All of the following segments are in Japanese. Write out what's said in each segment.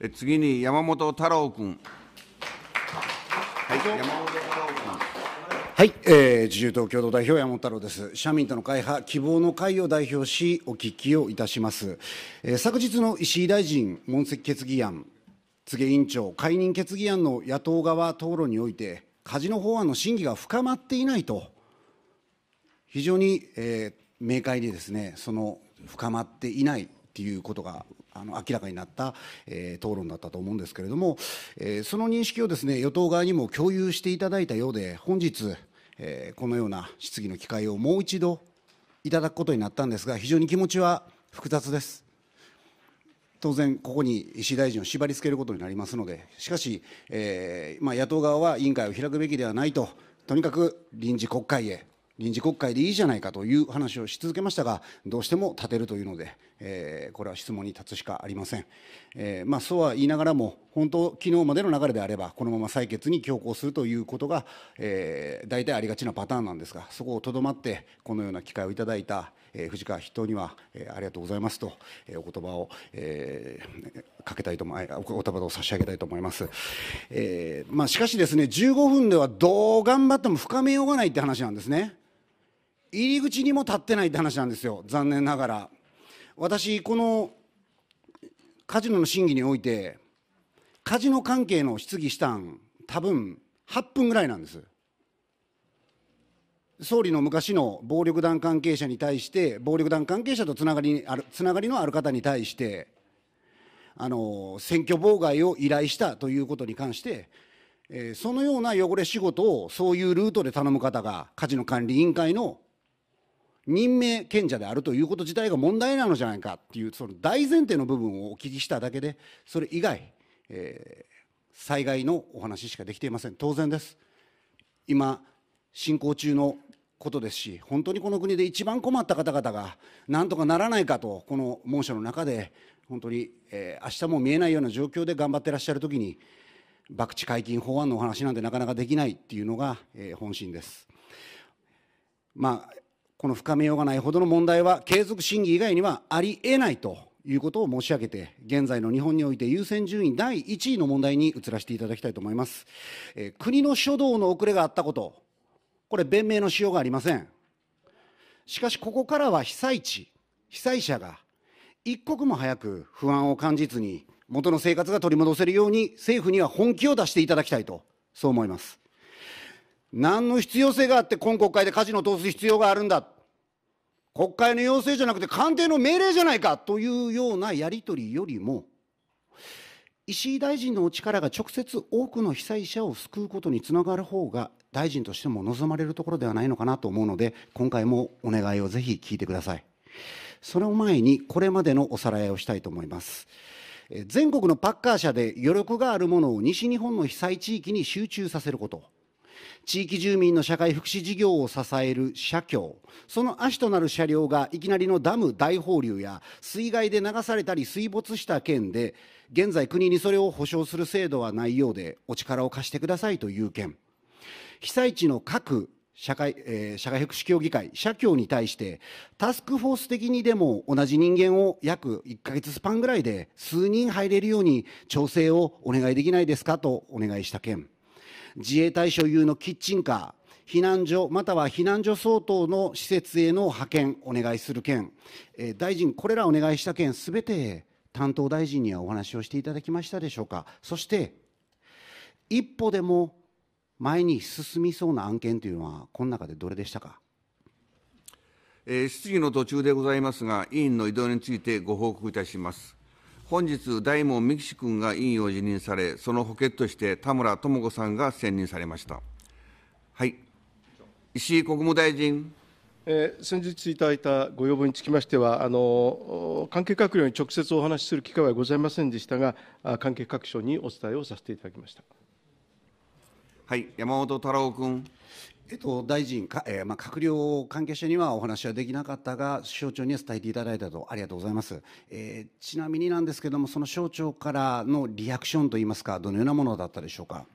え次に山本太郎君。はい、山本太郎君。はい、えー、自由党共同代表山本太郎です。社民との会派希望の会を代表しお聞きをいたします。えー、昨日の石井大臣問責決議案、柘植委員長解任決議案の野党側討論においてカジノ法案の審議が深まっていないと非常に、えー、明快にですねその深まっていないっていうことがあの明らかになった、えー、討論だったと思うんですけれども、えー、その認識をですね与党側にも共有していただいたようで本日、えー、このような質疑の機会をもう一度いただくことになったんですが非常に気持ちは複雑です当然ここに石大臣を縛り付けることになりますのでしかし、えーまあ、野党側は委員会を開くべきではないととにかく臨時国会へ臨時国会でいいじゃないかという話をし続けましたがどうしても立てるというのでえー、これは質問に立つしかありません、えーまあ、そうは言いながらも、本当、昨日までの流れであれば、このまま採決に強行するということが、えー、大体ありがちなパターンなんですが、そこをとどまって、このような機会をいただいた、えー、藤川筆頭には、えー、ありがとうございますと、えー、お言葉を、えー、かけたいとお言葉を差し上げたいと思います。えーまあ、しかしですね、15分ではどう頑張っても深めようがないって話なんですね。入り口にも立ってないって話なんですよ、残念ながら。私、このカジノの審議において、カジノ関係の質疑したん、多分8分ぐらいなんです。総理の昔の暴力団関係者に対して、暴力団関係者とつながりあるつながりのある方に対して、あの選挙妨害を依頼したということに関して、えー、そのような汚れ仕事をそういうルートで頼む方が、カジノ管理委員会の任命賢者であるということ自体が問題なのじゃないかっていうその大前提の部分をお聞きしただけでそれ以外、えー、災害のお話しかできていません当然です今進行中のことですし本当にこの国で一番困った方々がなんとかならないかとこの猛暑の中で本当に、えー、明日も見えないような状況で頑張ってらっしゃるときに博打解禁法案のお話なんてなかなかできないっていうのが、えー、本心です。まあこの深めようがないほどの問題は継続審議以外にはありえないということを申し上げて、現在の日本において優先順位第1位の問題に移らせていただきたいと思います。え国の初動の遅れがあったこと、これ、弁明のしようがありません。しかし、ここからは被災地、被災者が一刻も早く不安を感じずに、元の生活が取り戻せるように、政府には本気を出していただきたいと、そう思います。何の必要性があって、今国会でカジノを通す必要があるんだ。国会の要請じゃなくて官邸の命令じゃないかというようなやり取りよりも、石井大臣のお力が直接多くの被災者を救うことにつながる方が、大臣としても望まれるところではないのかなと思うので、今回もお願いをぜひ聞いてください。それを前に、これまでのおさらいをしたいと思います。全国のパッカー車で余力があるものを西日本の被災地域に集中させること。地域住民の社会福祉事業を支える社協、その足となる車両がいきなりのダム大放流や水害で流されたり水没した件で、現在国にそれを保障する制度はないようで、お力を貸してくださいという件。被災地の各社会,、えー、社会福祉協議会、社協に対して、タスクフォース的にでも同じ人間を約1か月スパンぐらいで数人入れるように調整をお願いできないですかとお願いした件。自衛隊所有のキッチンカー、避難所または避難所相当の施設への派遣お願いする件、えー、大臣、これらお願いした件すべて担当大臣にはお話をしていただきましたでしょうか、そして一歩でも前に進みそうな案件というのは、この中でどれでしたか。えー、質疑の途中でございますが、委員の移動についてご報告いたします。本日、大門三木樹君が委員を辞任され、その補欠として田村智子さんが選任されました。はい、石井国務大臣。えー、先日いただいたご要望につきましてはあの、関係閣僚に直接お話しする機会はございませんでしたが、関係各所にお伝えをさせていただきました。はい、山本太郎君。えっと、大臣か、えー、まあ、閣僚関係者にはお話はできなかったが、省庁には伝えていただいたと、ありがとうございます、えー、ちなみになんですけれども、その省庁からのリアクションといいますか、どのようなものだったでしょうか。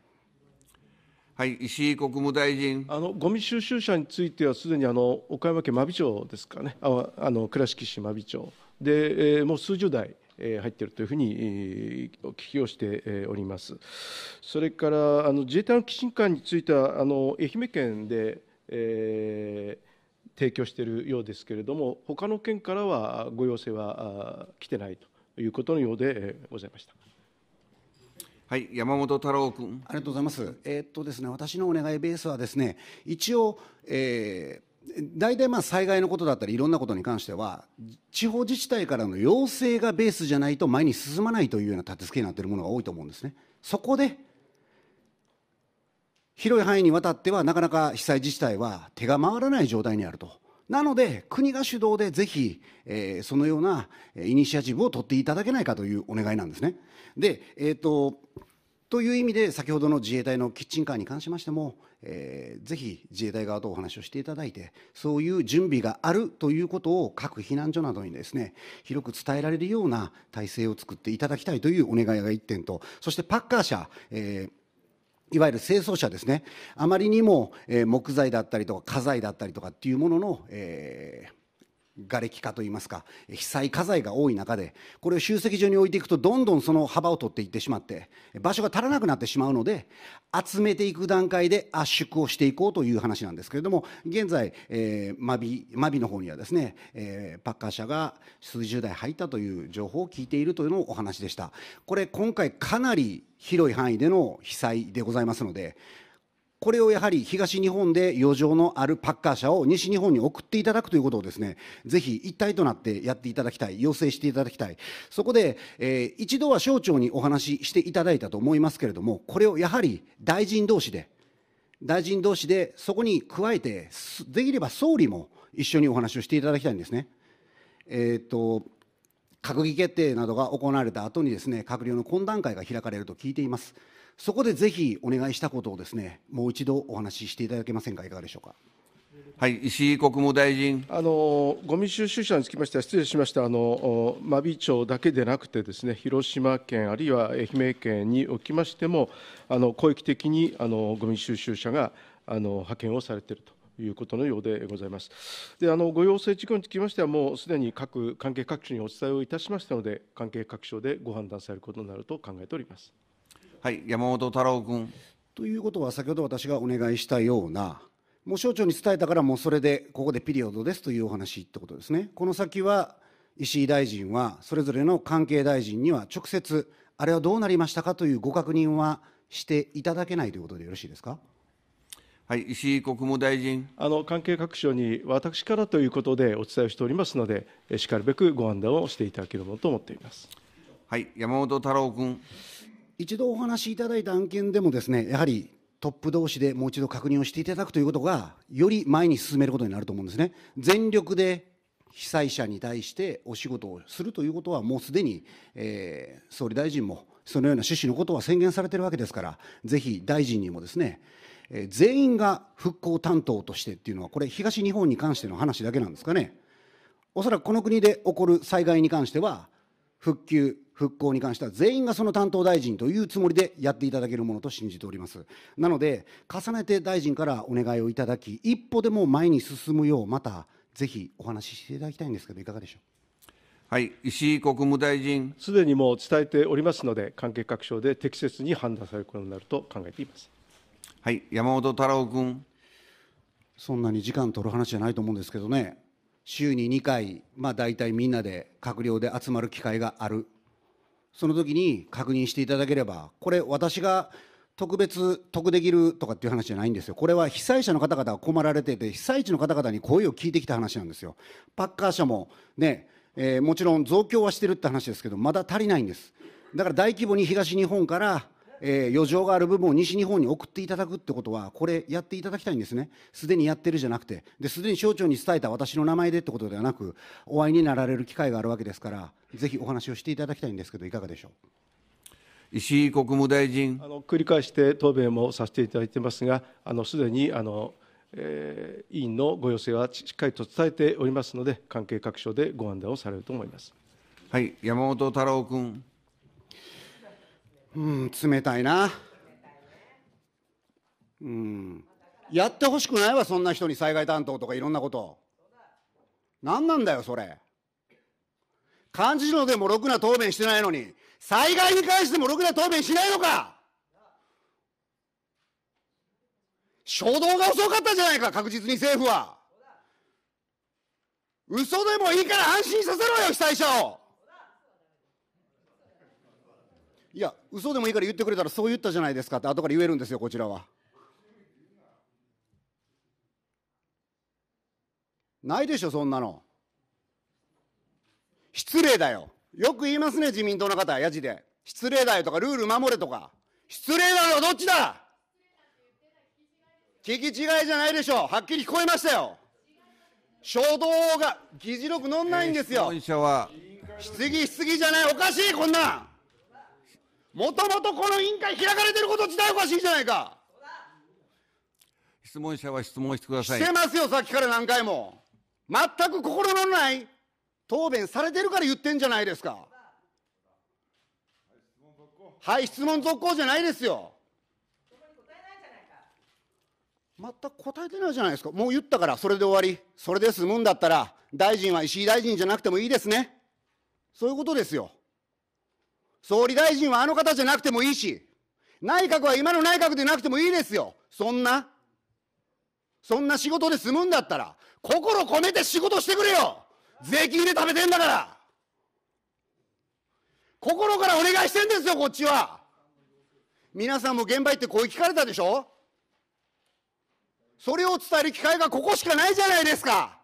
はい、石井国務大臣。あのゴミ収集車については、すでにあの岡山県真備町ですかね、ああの倉敷市真備町で、えー、もう数十台入っているというふうにお聞きをしております。それからあの自衛隊の基地館についてはあの愛媛県で、えー提供しているようですけれども、他の県からはご要請は来てないということのようでございました。はい、山本太郎君。ありがとうございます。えー、っとですね、私のお願いベースはですね、一応、えー大体まあ災害のことだったりいろんなことに関しては地方自治体からの要請がベースじゃないと前に進まないというような立て付けになっているものが多いと思うんですね。そこで広い範囲にわたってはなかなか被災自治体は手が回らない状態にあると。なので国が主導でぜひ、えー、そのようなイニシアチブを取っていただけないかというお願いなんですね。で、えーと、とという意味で先ほどの自衛隊のキッチンカーに関しましてもえー、ぜひ自衛隊側とお話をしていただいて、そういう準備があるということを各避難所などにですね、広く伝えられるような体制を作っていただきたいというお願いが1点と、そしてパッカー車、えーいわゆる清掃車ですね、あまりにも、え木材だったりとか、家財だったりとかっていうものの、えー、瓦礫化といいますか被災家財が多い中でこれを集積所に置いていくとどんどんその幅を取っていってしまって場所が足らなくなってしまうので集めていく段階で圧縮をしていこうという話なんですけれども現在、えー、マビマビの方にはですね、えー、パッカー社が数十台入ったという情報を聞いているというのをお話でしたこれ今回かなり広い範囲での被災でございますのでこれをやはり東日本で余剰のあるパッカー車を西日本に送っていただくということをですね、ぜひ一体となってやっていただきたい、要請していただきたい、そこで、えー、一度は省庁にお話ししていただいたと思いますけれども、これをやはり大臣同士で、大臣同士で、そこに加えて、できれば総理も一緒にお話をしていただきたいんですね。えっ、と閣議決定などが行われた後にですね閣僚の懇談会が開かれると聞いています。そこでぜひお願いしたことをですね、もう一度お話ししていただけませんか、いかがでしょうか。はい、石井国務大臣。あのごみ収集車につきましては、失礼しました、あの真備町だけでなくてです、ね、広島県、あるいは愛媛県におきましても、あの広域的にあのごみ収集車があの派遣をされていると。いうことのようでございます。で、あのご要請事項につきましては、もうすでに各関係各所にお伝えをいたしましたので、関係各所でご判断されることになると考えております。はい、山本太郎君。ということは、先ほど私がお願いしたような、もう省庁に伝えたから、もうそれで、ここでピリオドですというお話ってことですね。この先は、石井大臣は、それぞれの関係大臣には直接、あれはどうなりましたかというご確認はしていただけないということでよろしいですか。はい、石井国務大臣あの関係各所に私からということでお伝えをしておりますので、しかるべくご判断をしていただければと思っています。はい、山本太郎君。一度お話しいただいた案件でもですね、やはりトップ同士でもう一度確認をしていただくということが、より前に進めることになると思うんですね。全力で被災者に対してお仕事をするということは、もうすでに、えー、総理大臣もそのような趣旨のことは宣言されているわけですから、ぜひ大臣にもですね、えー、全員が復興担当としてっていうのは、これ、東日本に関しての話だけなんですかね。おそらくこの国で起こる災害に関しては、復旧、復興に関しては全員がその担当大臣というつもりでやっていただけるものと信じております。なので、重ねて大臣からお願いをいただき、一歩でも前に進むよう、またぜひお話ししていただきたいんですけど、いかがでしょう。はい、石井国務大臣。すでにもう伝えておりますので、関係各省で適切に判断されることになると考えています。はい、山本太郎君。そんなに時間取る話じゃないと思うんですけどね。週に2回、まあ、大体みんなで閣僚で集まる機会があるその時に確認していただければこれ私が特別得できるとかっていう話じゃないんですよこれは被災者の方々が困られてて被災地の方々に声を聞いてきた話なんですよパッカー社もね、えー、もちろん増強はしてるって話ですけどまだ足りないんですだから大規模に東日本からえー、余剰がある部分を西日本に送っていただくってことは、これやっていただきたいんですね。すでにやってるじゃなくて、で、すでに省庁に伝えた私の名前でってことではなく、お会いになられる機会があるわけですから、ぜひお話をしていただきたいんですけど、いかがでしょう。石井国務大臣あの繰り返して答弁もさせていただいてますが、すでにあの、えー、委員のご要請はしっかりと伝えておりますので、関係各所でご判断をされると思います。はい、山本太郎君。うん冷たいなうんやってほしくないわそんな人に災害担当とかいろんなこと何なんだよそれ幹事長でもろくな答弁してないのに災害に関してもろくな答弁しないのか初動が遅かったじゃないか確実に政府は嘘でもいいから安心させろよ被災者をいや、嘘でもいいから言ってくれたらそう言ったじゃないですかって後から言えるんですよ、こちらは。ないでしょ、そんなの。失礼だよ。よく言いますね、自民党の方、やじで。失礼だよとか、ルール守れとか。失礼だよ、どっちだ聞き違いじゃないでしょう。はっきり聞こえましたよ。衝動が議事録のんないんですよ。質疑質疑じゃない、おかしい、こんなもともとこの委員会開かれてること自体おかしいじゃないか。質問者は質問してください。してますよ、さっきから何回も。全く心のない答弁されてるから言ってんじゃないですか。はい、質問続行じゃないですよ。全く答えてないじゃないですか。もう言ったから、それで終わり。それで済むんだったら、大臣は石井大臣じゃなくてもいいですね。そういうことですよ。総理大臣はあの方じゃなくてもいいし、内閣は今の内閣でなくてもいいですよ。そんな。そんな仕事で済むんだったら、心込めて仕事してくれよ税金で食べてんだから心からお願いしてんですよ、こっちは皆さんも現場行って声聞かれたでしょそれを伝える機会がここしかないじゃないですか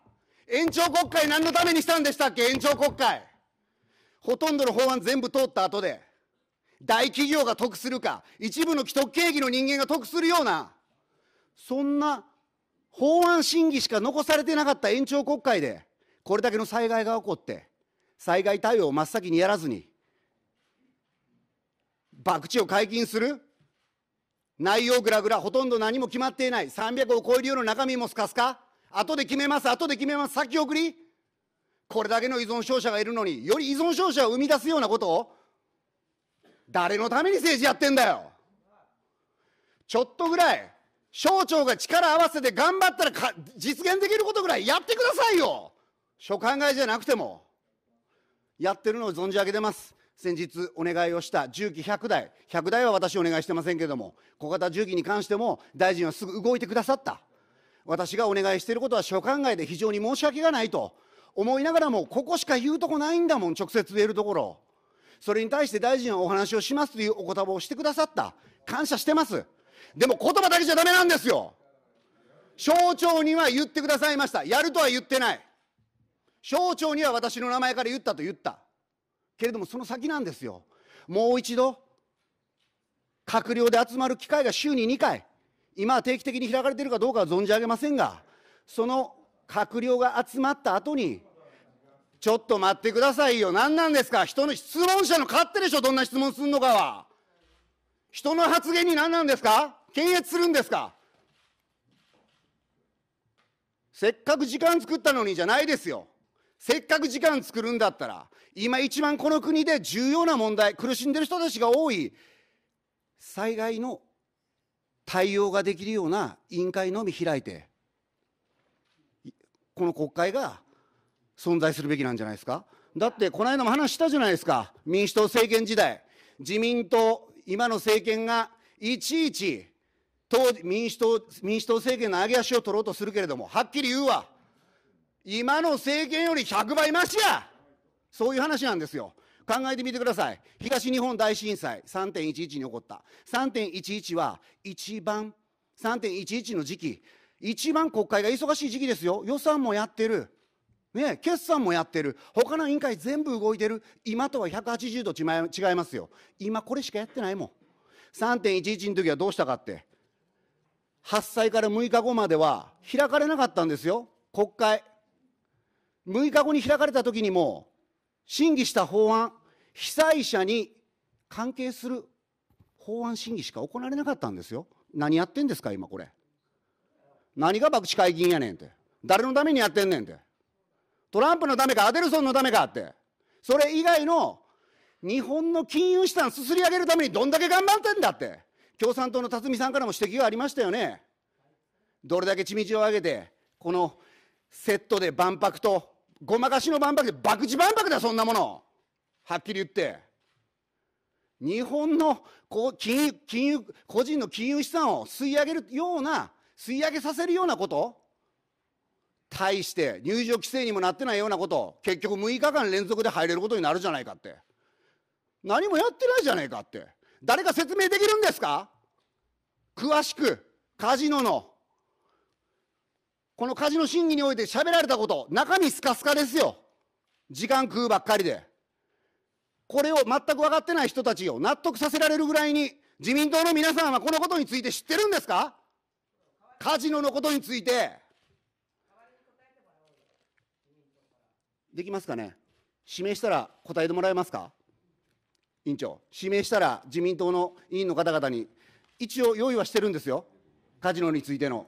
延長国会何のためにしたんでしたっけ延長国会。ほとんどの法案全部通った後で、大企業が得するか、一部の既得権益の人間が得するような、そんな法案審議しか残されてなかった延長国会で、これだけの災害が起こって、災害対応を真っ先にやらずに、博打を解禁する内容ぐらぐら、ほとんど何も決まっていない、300を超えるような中身もすかすか、後で決めます、後で決めます、先送りこれだけの依存症者がいるのにより依存症者を生み出すようなことを誰のために政治やってんだよちょっとぐらい省庁が力合わせて頑張ったらか実現できることぐらいやってくださいよ所管外じゃなくてもやってるのを存じ上げてます先日お願いをした重機100台100台は私お願いしてませんけれども小型重機に関しても大臣はすぐ動いてくださった私がお願いしていることは所管外で非常に申し訳がないと思いながらも、ここしか言うとこないんだもん、直接言えるところ。それに対して大臣はお話をしますというお言葉をしてくださった。感謝してます。でも言葉だけじゃダメなんですよ。省庁には言ってくださいました。やるとは言ってない。省庁には私の名前から言ったと言った。けれどもその先なんですよ。もう一度、閣僚で集まる機会が週に2回、今は定期的に開かれているかどうかは存じ上げませんが、その閣僚が集まった後に、ちょっと待ってくださいよ。何なんですか人の質問者の勝手でしょどんな質問すんのかは。人の発言に何なんですか検閲するんですかせっかく時間作ったのにじゃないですよ。せっかく時間作るんだったら、今一番この国で重要な問題、苦しんでる人たちが多い、災害の対応ができるような委員会のみ開いて、この国会が存在するべきなんじゃないですか。だって、この間も話したじゃないですか。民主党政権時代、自民党、今の政権がいちいち当民主党民主党政権の上げ足を取ろうとするけれども、はっきり言うわ。今の政権より100倍増しやそういう話なんですよ。考えてみてください。東日本大震災、3.11に起こった。3.11は一番、3.11の時期、一番国会が忙しい時期ですよ。予算もやってる。ね、決算もやってる。他の委員会全部動いてる。今とは180度違いますよ。今これしかやってないもん。3.11の時はどうしたかって。8歳から6日後までは開かれなかったんですよ。国会。6日後に開かれた時にも、審議した法案、被災者に関係する法案審議しか行われなかったんですよ。何やってんですか、今これ。何が博打解禁やねんって。誰のためにやってんねんって。トランプのためか、アデルソンのためかって。それ以外の日本の金融資産すすり上げるためにどんだけ頑張ってんだって。共産党の辰巳さんからも指摘がありましたよね。どれだけ地道を上げて、このセットで万博と、ごまかしの万博で、博打万博だ、そんなもの。はっきり言って。日本のこう金金融個人の金融資産を吸い上げるような吸い上げさせるようなこと対して入場規制にもなってないようなこと結局6日間連続で入れることになるじゃないかって何もやってないじゃないかって誰か説明できるんですか詳しくカジノのこのカジノ審議において喋られたこと中身スカスカですよ時間食うばっかりでこれを全く分かってない人たちを納得させられるぐらいに自民党の皆さんはこのことについて知ってるんですかカジノのことについて、できますかね、指名したら答えてもらえますか、委員長、指名したら自民党の委員の方々に、一応用意はしてるんですよ、カジノについての。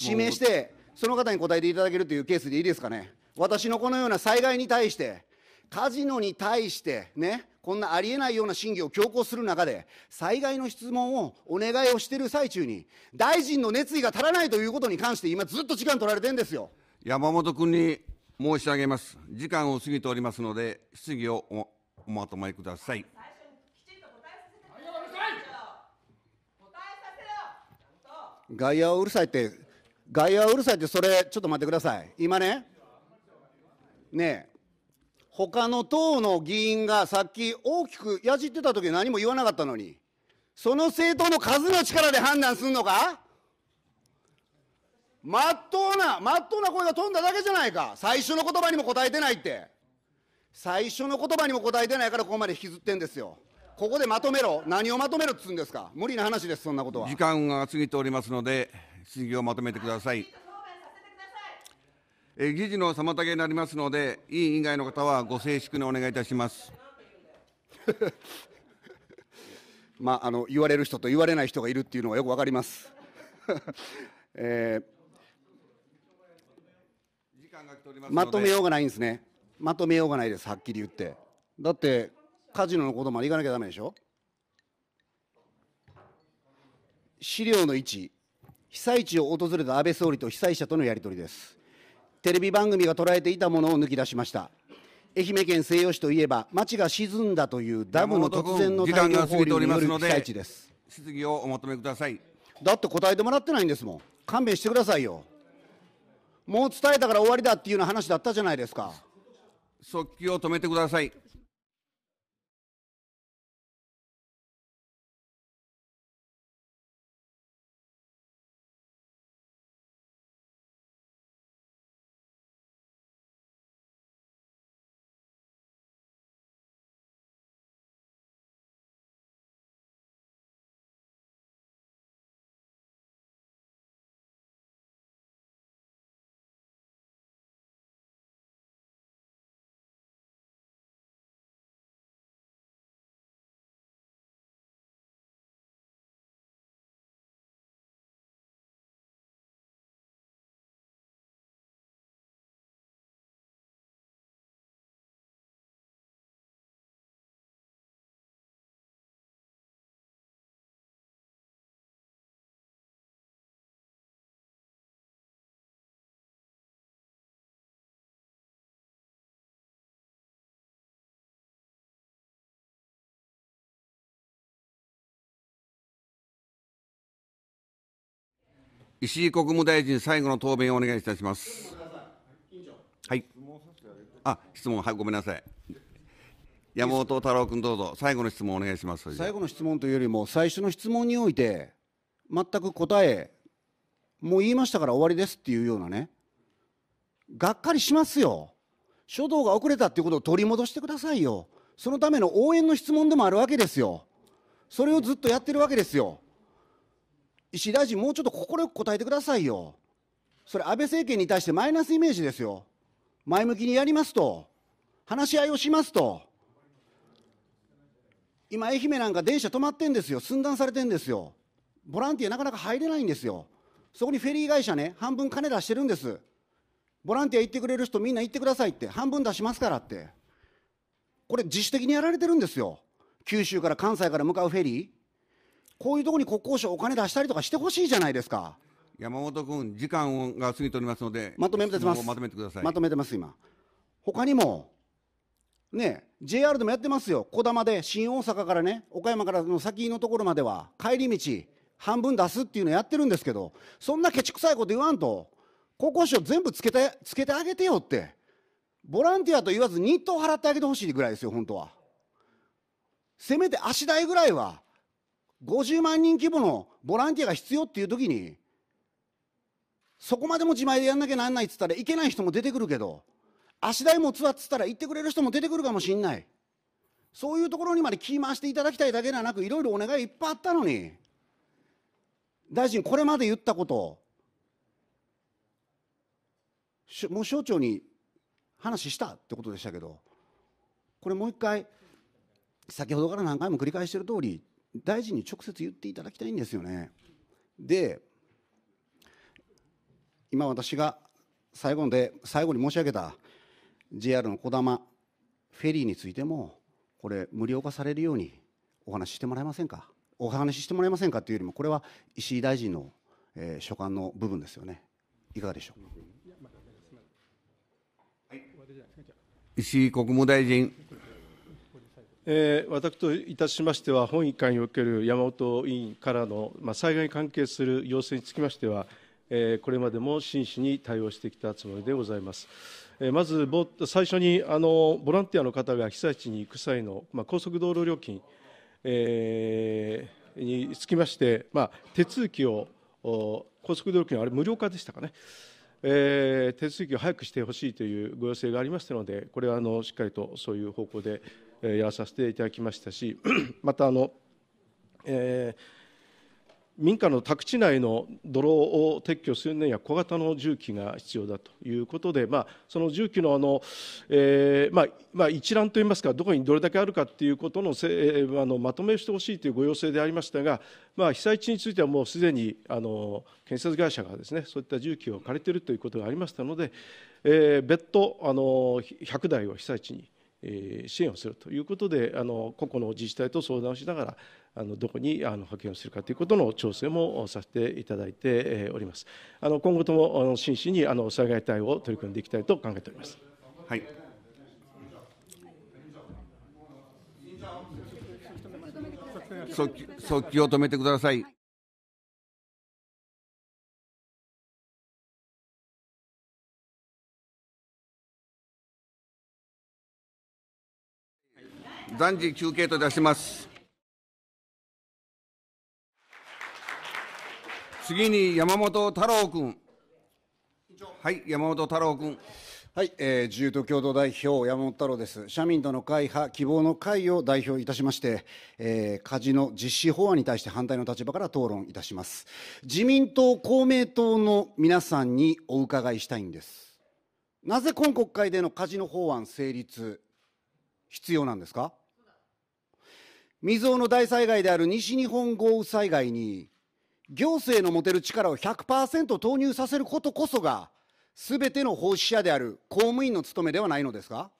指名して、その方に答えていただけるというケースでいいですかね。私のこのような災害に対して、カジノに対してね、こんなありえないような審議を強行する中で、災害の質問をお願いをしている最中に、大臣の熱意が足らないということに関して、今、ずっと時間取られてんですよ山本君に申し上げます、時間を過ぎておりますので、質疑をおおまとめください。外野はうるさいって、外野はうるさいって、それ、ちょっと待ってください、今ね、ねえ、他の党の議員がさっき大きくやじってた時何も言わなかったのに、その政党の数の力で判断すんのかまっとうな、まっとうな声が飛んだだけじゃないか。最初の言葉にも答えてないって。最初の言葉にも答えてないからここまで引きずってんですよ。ここでまとめろ。何をまとめるっつうんですか。無理な話です、そんなことは。時間が過ぎておりますので、質疑をまとめてください。え議事の妨げになりますので、委員以外の方はご静粛にお願いいたします。まあ、あの言われる人と言われない人がいるっていうのはよくわかります。えー、ままとめようがないんですね。まとめようがないです、はっきり言って。だって、カジノのことまでいかなきゃだめでしょ。資料の1、被災地を訪れた安倍総理と被災者とのやり取りです。テレビ番組が捉えていたものを抜き出しました愛媛県西予市といえば町が沈んだというダムの突然の大量放流による被災地です質疑をお求めくださいだって答えてもらってないんですもん勘弁してくださいよもう伝えたから終わりだっていうような話だったじゃないですか速記を止めてください石井国務大臣、最後の答弁をお願いいたします。はい。あ、質問、はい、ごめんなさい。山本太郎君、どうぞ、最後の質問お願いします。最後の質問というよりも、最初の質問において、全く答え、もう言いましたから終わりですっていうようなね、がっかりしますよ。書道が遅れたっていうことを取り戻してくださいよ。そのための応援の質問でもあるわけですよ。それをずっとやってるわけですよ。石井大臣、もうちょっと快く答えてくださいよ。それ、安倍政権に対してマイナスイメージですよ。前向きにやりますと、話し合いをしますと、今、愛媛なんか電車止まってんですよ、寸断されてんですよ、ボランティアなかなか入れないんですよ、そこにフェリー会社ね、半分金出してるんです、ボランティア行ってくれる人、みんな行ってくださいって、半分出しますからって、これ、自主的にやられてるんですよ、九州から関西から向かうフェリー。こういうところに国交省お金出したりとかしてほしいじゃないですか。山本君、時間が過ぎておりますので、まとめてます。まとめてください。まとめてます、今。他にも、ね、JR でもやってますよ。こだまで、新大阪からね、岡山からの先のところまでは、帰り道、半分出すっていうのやってるんですけど、そんなケチくさいこと言わんと、国交省全部つけて、つけてあげてよって。ボランティアと言わず日当払ってあげてほしいぐらいですよ、本当は。せめて足代ぐらいは50万人規模のボランティアが必要っていう時に、そこまでも自前でやんなきゃなんないっつったらいけない人も出てくるけど、足代持つわっつったら行ってくれる人も出てくるかもしんない。そういうところにまで気回していただきたいだけではなく、いろいろお願いいっぱいあったのに、大臣、これまで言ったこと、もう省庁に話したってことでしたけど、これもう一回、先ほどから何回も繰り返している通り、大臣に直接言っていただきたいんですよね。で、今私が最後で、最後に申し上げた JR のこだま、フェリーについても、これ、無料化されるようにお話ししてもらえませんか、お話ししてもらえませんかというよりも、これは石井大臣の、えー、所管の部分ですよね、いかがでしょう。石井国務大臣。えー、私といたしましては、本委員会における山本委員からの、まあ、災害に関係する要請につきましては、えー、これまでも真摯に対応してきたつもりでございます。えー、まず、最初にあのボランティアの方が被災地に行く際の、まあ、高速道路料金、えー、につきまして、まあ、手続きを、高速道路料金、あれ、無料化でしたかね。えー、手続きを早くしてほしいというご要請がありましたので、これはあのしっかりとそういう方向でやらさせていただきましたし、またあの、えー、民家の宅地内の泥を撤去するには小型の重機が必要だということで、まあ、その重機のあの、えー、まあまあ、一覧といいますか、どこにどれだけあるかということのせあのまとめをしてほしいというご要請でありましたが、まあ、被災地についてはもうすでにあの建設会社がです、ね、そういった重機を借りているということがありましたので、えー、別途あの100台を被災地に。支援をするということであの個々の自治体と相談をしながらあのどこにあの派遣をするかということの調整もさせていただいておりますあの今後ともあの真摯にあの災害対応を取り組んでいきたいと考えておりますはい早急を止めてください。暫時休憩といたします。次に山本太郎君。はい、山本太郎君。はい、えー、自由と共同代表、山本太郎です。社民との会派、希望の会を代表いたしまして、えー、カジノ実施法案に対して反対の立場から討論いたします。自民党、公明党の皆さんにお伺いしたいんです。なぜ今国会でのカジノ法案成立、必要なんですか未曾有の大災害である西日本豪雨災害に、行政の持てる力を100%投入させることこそが、全ての奉仕者である公務員の務めではないのですか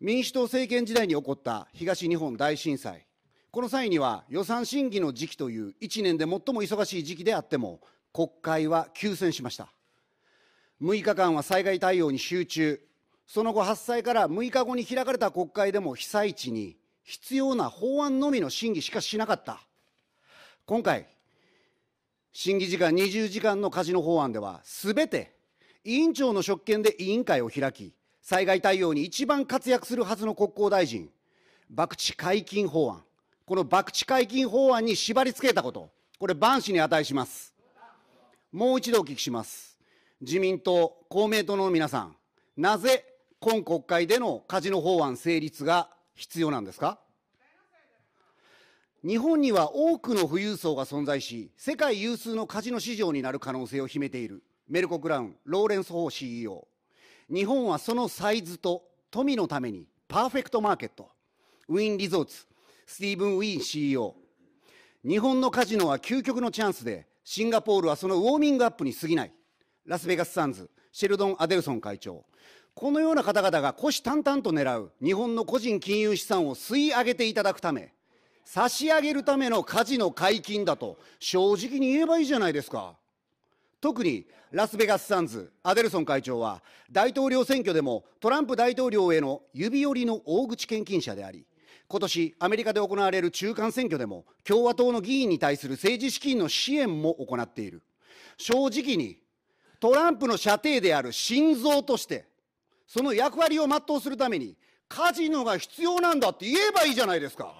民主党政権時代に起こった東日本大震災。この際には予算審議の時期という1年で最も忙しい時期であっても、国会は休戦しました。6日間は災害対応に集中。その後発災から6日後に開かれた国会でも被災地に必要な法案のみの審議しかしなかった。今回、審議時間20時間のカジノ法案では、すべて委員長の職権で委員会を開き、災害対応に一番活躍するはずの国交大臣、博打解禁法案、この博打解禁法案に縛り付けたこと、これ、万死に値します。もう一度お聞きします。自民党、公明党の皆さん、なぜ今国会でのカジノ法案成立が必要なんですか日本には多くの富裕層が存在し、世界有数のカジノ市場になる可能性を秘めている、メルコ・クラウン、ローレンス・ホー CEO。日本はそのサイズと富のために、パーフェクトマーケット、ウィン・リゾーツ、スティーブン・ウィーン CEO。日本のカジノは究極のチャンスで、シンガポールはそのウォーミングアップに過ぎない。ラスベガス・サンズ、シェルドン・アデルソン会長。このような方々が虎視眈々と狙う日本の個人金融資産を吸い上げていただくため、差し上げるためのカジノ解禁だと正直に言えばいいじゃないですか。特にラスベガスサンズ、アデルソン会長は、大統領選挙でもトランプ大統領への指折りの大口献金者であり、今年アメリカで行われる中間選挙でも共和党の議員に対する政治資金の支援も行っている。正直にトランプの射程である心臓としてその役割を全うするために、カジノが必要なんだって言えばいいじゃないですか。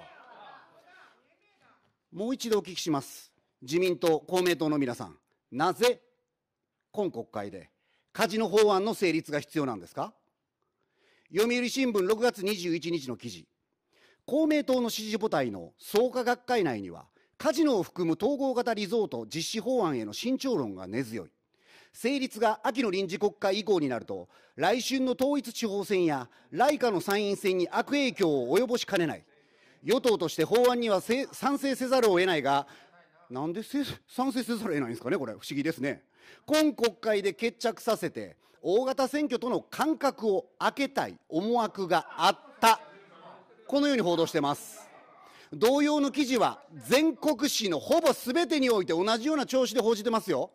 もう一度お聞きします。自民党、公明党の皆さん、なぜ今国会でカジノ法案の成立が必要なんですか読売新聞6月21日の記事、公明党の支持母体の創価学会内には、カジノを含む統合型リゾート実施法案への慎重論が根強い。成立が秋の臨時国会以降になると、来春の統一地方選や来夏の参院選に悪影響を及ぼしかねない。与党として法案には賛成せざるを得ないが、なんで賛成せざるを得ないんですかね、これ、不思議ですね。今国会で決着させて、大型選挙との間隔を空けたい思惑があった、このように報道してます。同様の記事は全国紙のほぼ全てにおいて同じような調子で報じてますよ。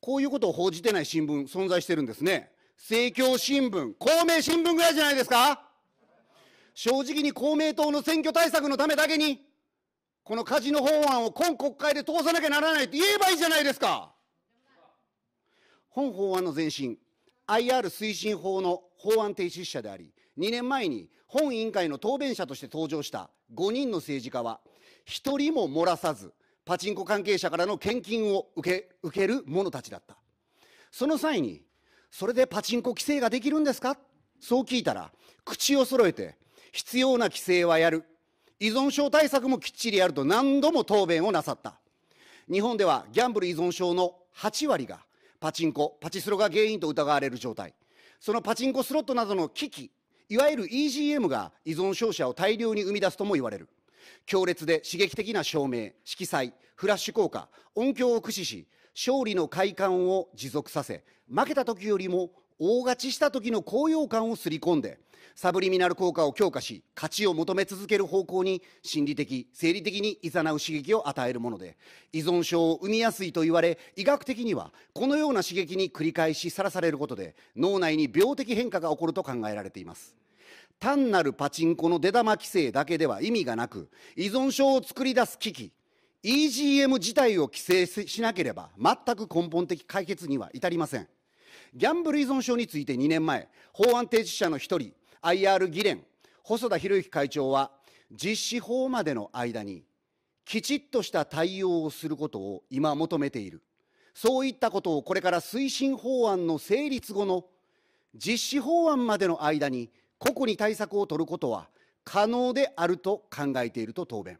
こういうことを報じてない新聞、存在してるんですね。政教新聞、公明新聞ぐらいじゃないですか正直に公明党の選挙対策のためだけに、このカジノ法案を今国会で通さなきゃならないって言えばいいじゃないですか。本法案の前身、IR 推進法の法案提出者であり、2年前に本委員会の答弁者として登場した5人の政治家は、1人も漏らさず、パチンコ関係者からの献金を受け受ける者たちだったその際にそれでパチンコ規制ができるんですかそう聞いたら口を揃えて必要な規制はやる依存症対策もきっちりやると何度も答弁をなさった日本ではギャンブル依存症の8割がパチンコパチスロが原因と疑われる状態そのパチンコスロットなどの機器いわゆる EGM が依存症者を大量に生み出すとも言われる強烈で刺激的な照明、色彩、フラッシュ効果、音響を駆使し、勝利の快感を持続させ、負けた時よりも大勝ちした時の高揚感をすり込んで、サブリミナル効果を強化し、勝ちを求め続ける方向に心理的、生理的に誘う刺激を与えるもので、依存症を生みやすいと言われ、医学的にはこのような刺激に繰り返しさらされることで、脳内に病的変化が起こると考えられています。単なるパチンコの出玉規制だけでは意味がなく依存症を作り出す危機 EGM 自体を規制しなければ全く根本的解決には至りませんギャンブル依存症について2年前法案提示者の一人 IR 議連細田博之会長は実施法までの間にきちっとした対応をすることを今求めているそういったことをこれから推進法案の成立後の実施法案までの間に個々に対策を取ることは可能であると考えていると答弁。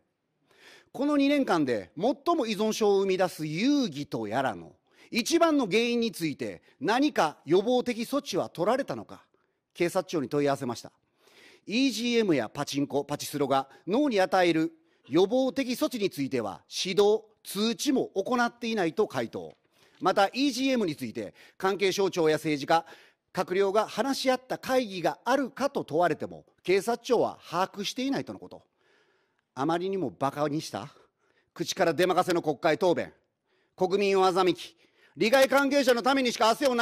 この2年間で最も依存症を生み出す遊戯とやらの一番の原因について何か予防的措置は取られたのか、警察庁に問い合わせました。EGM やパチンコ、パチスロが脳に与える予防的措置については指導、通知も行っていないと回答。また EGM について関係省庁や政治家、閣僚が話し合った会議があるかと問われても、警察庁は把握していないとのこと。あまりにも馬鹿にした。口から出任せの国会答弁。国民を欺き、利害関係者のためにしか汗を流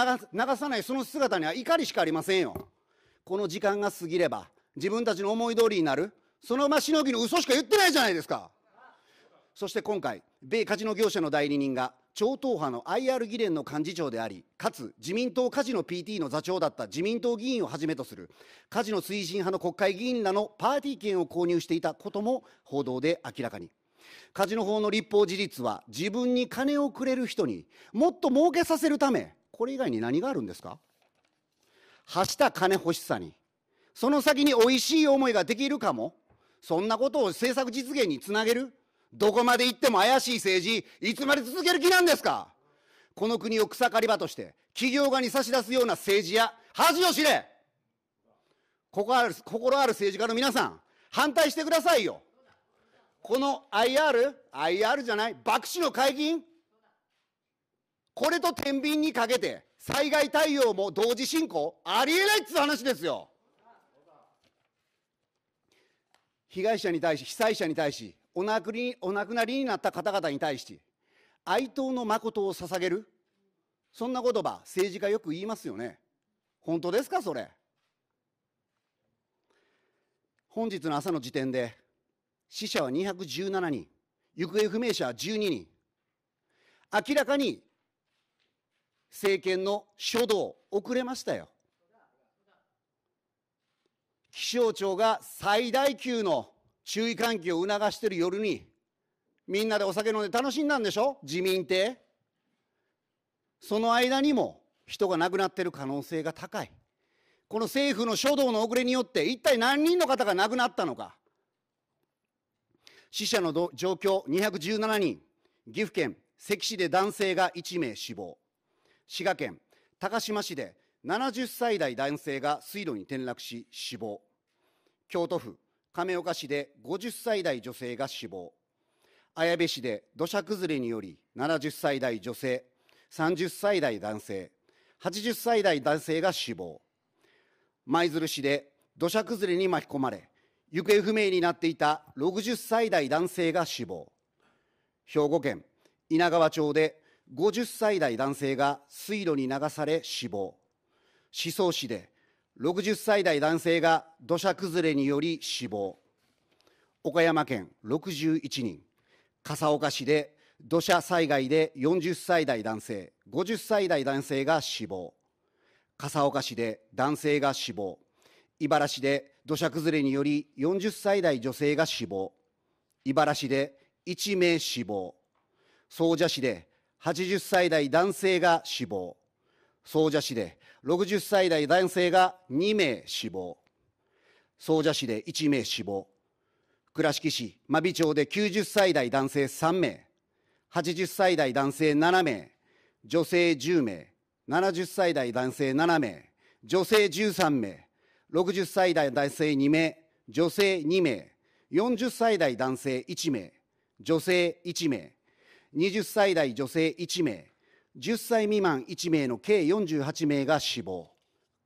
さないその姿には怒りしかありませんよ。この時間が過ぎれば、自分たちの思い通りになる、そのましのぎの嘘しか言ってないじゃないですか。そして今回、米カジノ業者の代理人が、超党派の IR 議連の幹事長であり、かつ自民党カジノ PT の座長だった自民党議員をはじめとする、カジノ推進派の国会議員らのパーティー券を購入していたことも報道で明らかに。カジノ法の立法事実は、自分に金をくれる人にもっと儲けさせるため、これ以外に何があるんですか発した金欲しさに、その先に美味しい思いができるかも、そんなことを政策実現につなげるどこまで行っても怪しい政治、いつまで続ける気なんですかこの国を草刈り場として、企業側に差し出すような政治や恥を知れ心ある心ある政治家の皆さん、反対してくださいよ。この IR、IR じゃない、爆死の解禁、これと天秤にかけて、災害対応も同時進行、ありえないっつう話ですよ。被害者に対し、被災者に対し、お亡くりお亡くなりになった方々に対して哀悼の誠を捧げるそんな言葉政治家よく言いますよね本当ですかそれ本日の朝の時点で死者は217人行方不明者は12人明らかに政権の初動遅れましたよ気象庁が最大級の注意喚起を促してる夜に、みんなでお酒飲んで楽しんだんでしょ自民ってその間にも人が亡くなってる可能性が高い。この政府の書道の遅れによって一体何人の方が亡くなったのか。死者の状況217人。岐阜県関市で男性が1名死亡。滋賀県高島市で70歳代男性が水路に転落し死亡。京都府亀岡市で50歳代女性が死亡綾部市で土砂崩れにより70歳代女性30歳代男性80歳代男性が死亡舞鶴市で土砂崩れに巻き込まれ行方不明になっていた60歳代男性が死亡兵庫県稲川町で50歳代男性が水路に流され死亡宍粟市で60歳代男性が土砂崩れにより死亡岡山県61人笠岡市で土砂災害で40歳代男性50歳代男性が死亡笠岡市で男性が死亡茨市で土砂崩れにより40歳代女性が死亡茨市で1名死亡総社市で80歳代男性が死亡総社市で60歳代男性が2名死亡。総社市で1名死亡。倉敷市真備町で90歳代男性3名。80歳代男性7名。女性10名。70歳代男性7名。女性13名。60歳代男性2名。女性2名。40歳代男性1名。女性1名。20歳代女性1名。10歳未満1名の計48名が死亡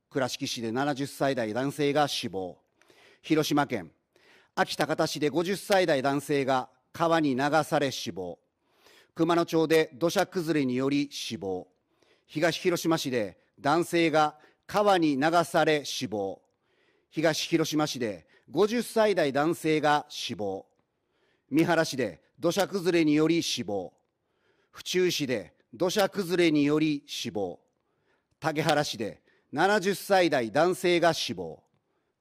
倉敷市で70歳代男性が死亡広島県秋田市で50歳代男性が川に流され死亡熊野町で土砂崩れにより死亡東広島市で男性が川に流され死亡東広島市で50歳代男性が死亡三原市で土砂崩れにより死亡府中市で土砂崩れにより死亡竹原市で70歳代男性が死亡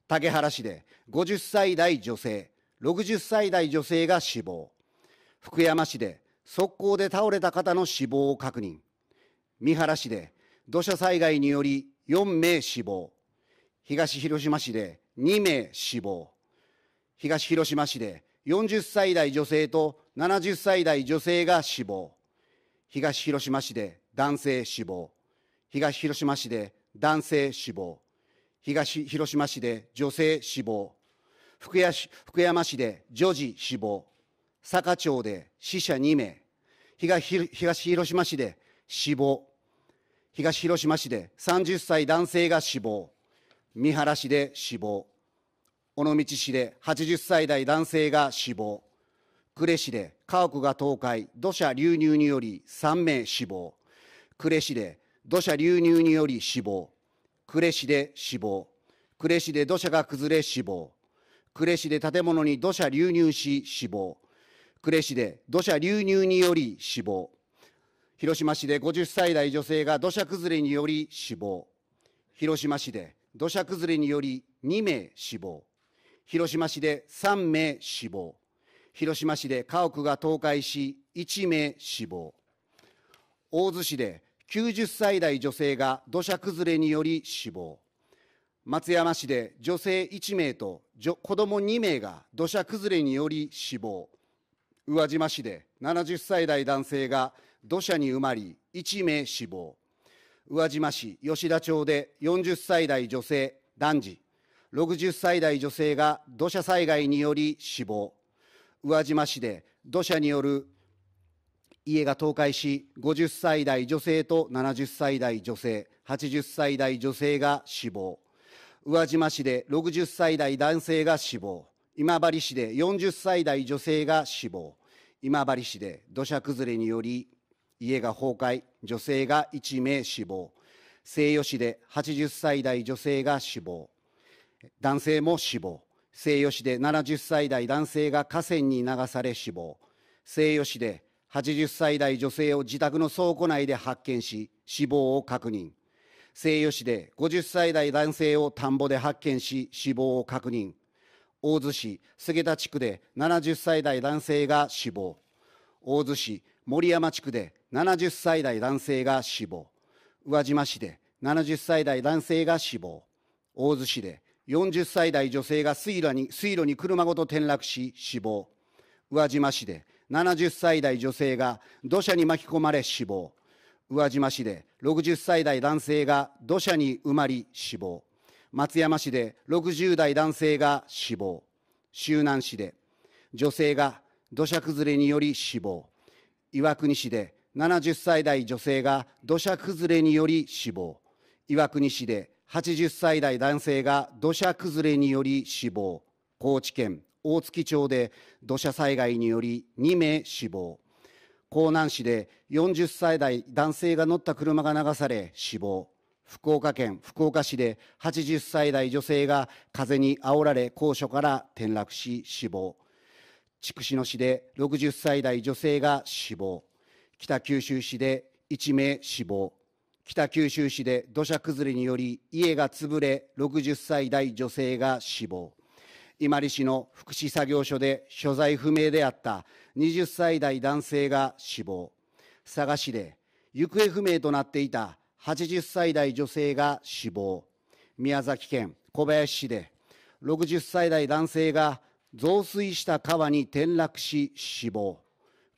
竹原市で50歳代女性60歳代女性が死亡福山市で速攻で倒れた方の死亡を確認三原市で土砂災害により4名死亡東広島市で2名死亡東広島市で40歳代女性と70歳代女性が死亡東広島市で男性死亡、東広島市で男性死亡、東広島市で女性死亡、福山市で女児死亡、坂町で死者2名、東広島市で死亡、東広島市で30歳男性が死亡、三原市で死亡、尾道市で80歳代男性が死亡、呉市で家屋が倒壊、土砂流入により3名死亡。呉市で土砂流入により死亡。呉市で死亡。呉市で土砂が崩れ死亡。呉市で建物に土砂流入し死亡。呉市で土砂流入により死亡。広島市で50歳代女性が土砂崩れにより死亡。広島市で土砂崩れにより2名死亡。広島市で3名死亡。広島市で家屋が倒壊し、1名死亡。大洲市で90歳代女性が土砂崩れにより死亡。松山市で女性1名と子供2名が土砂崩れにより死亡。宇和島市で70歳代男性が土砂に埋まり1名死亡。宇和島市吉田町で40歳代女性、男児、60歳代女性が土砂災害により死亡。宇和島市で土砂による家が倒壊し、50歳代女性と70歳代女性、80歳代女性が死亡。宇和島市で60歳代男性が死亡。今治市で40歳代女性が死亡。今治市で土砂崩れにより家が崩壊、女性が1名死亡。西予市で80歳代女性が死亡。男性も死亡。西予市で70歳代男性が河川に流され死亡西予市で80歳代女性を自宅の倉庫内で発見し死亡を確認西予市で50歳代男性を田んぼで発見し死亡を確認大洲市菅田地区で70歳代男性が死亡大洲市森山地区で70歳代男性が死亡宇和島市で70歳代男性が死亡大洲市で40歳代女性が水路に水路に車ごと転落し死亡宇和島市で70歳代女性が土砂に巻き込まれ死亡宇和島市で60歳代男性が土砂に埋まり死亡松山市で60代男性が死亡周南市で女性が土砂崩れにより死亡岩国市で70歳代女性が土砂崩れにより死亡岩国市で80歳代男性が土砂崩れにより死亡高知県大月町で土砂災害により2名死亡江南市で40歳代男性が乗った車が流され死亡福岡県福岡市で80歳代女性が風にあおられ高所から転落し死亡筑紫野市で60歳代女性が死亡北九州市で1名死亡北九州市で土砂崩れにより家が潰れ60歳代女性が死亡伊万里市の福祉作業所で所在不明であった20歳代男性が死亡佐賀市で行方不明となっていた80歳代女性が死亡宮崎県小林市で60歳代男性が増水した川に転落し死亡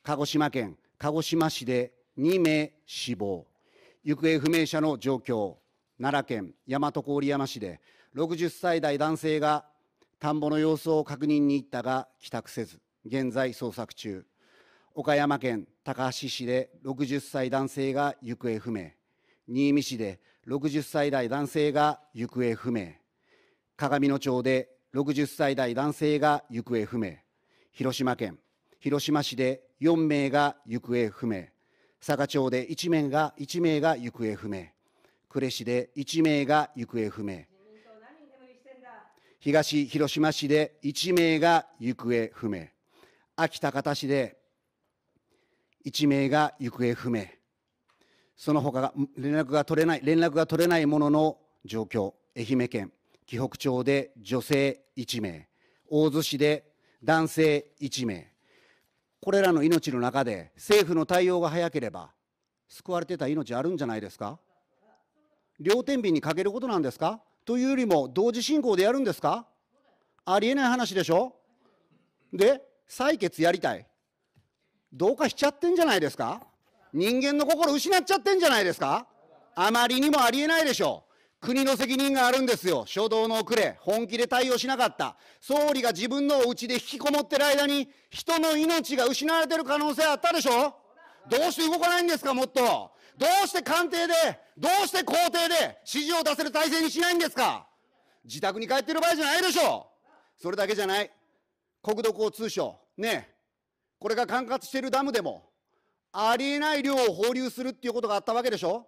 鹿児島県鹿児島市で2名死亡行方不明者の状況、奈良県大和郡山市で60歳代男性が田んぼの様子を確認に行ったが帰宅せず、現在捜索中。岡山県高梁市で60歳男性が行方不明。新見市で60歳代男性が行方不明。鏡野町で60歳代男性が行方不明。広島県広島市で4名が行方不明。佐賀町で1名が1名が行方不明呉市で1名が行方不明東広島市で1名が行方不明秋田方市で1名が行方不明その他が連絡が取れない連絡が取れないものの状況愛媛県紀北町で女性1名大洲市で男性1名これらの命の中で政府の対応が早ければ救われてた命あるんじゃないですか両天秤にかけることなんですかというよりも同時進行でやるんですかありえない話でしょで採決やりたいどうかしちゃってんじゃないですか人間の心失っちゃってんじゃないですかあまりにもありえないでしょ国の責任があるんですよ。初動の遅れ、本気で対応しなかった。総理が自分のお家で引きこもってる間に、人の命が失われてる可能性あったでしょどうして動かないんですか、もっと。どうして官邸で、どうして公邸で指示を出せる体制にしないんですか自宅に帰ってる場合じゃないでしょそれだけじゃない。国土交通省、ねこれが管轄しているダムでも、ありえない量を放流するっていうことがあったわけでしょ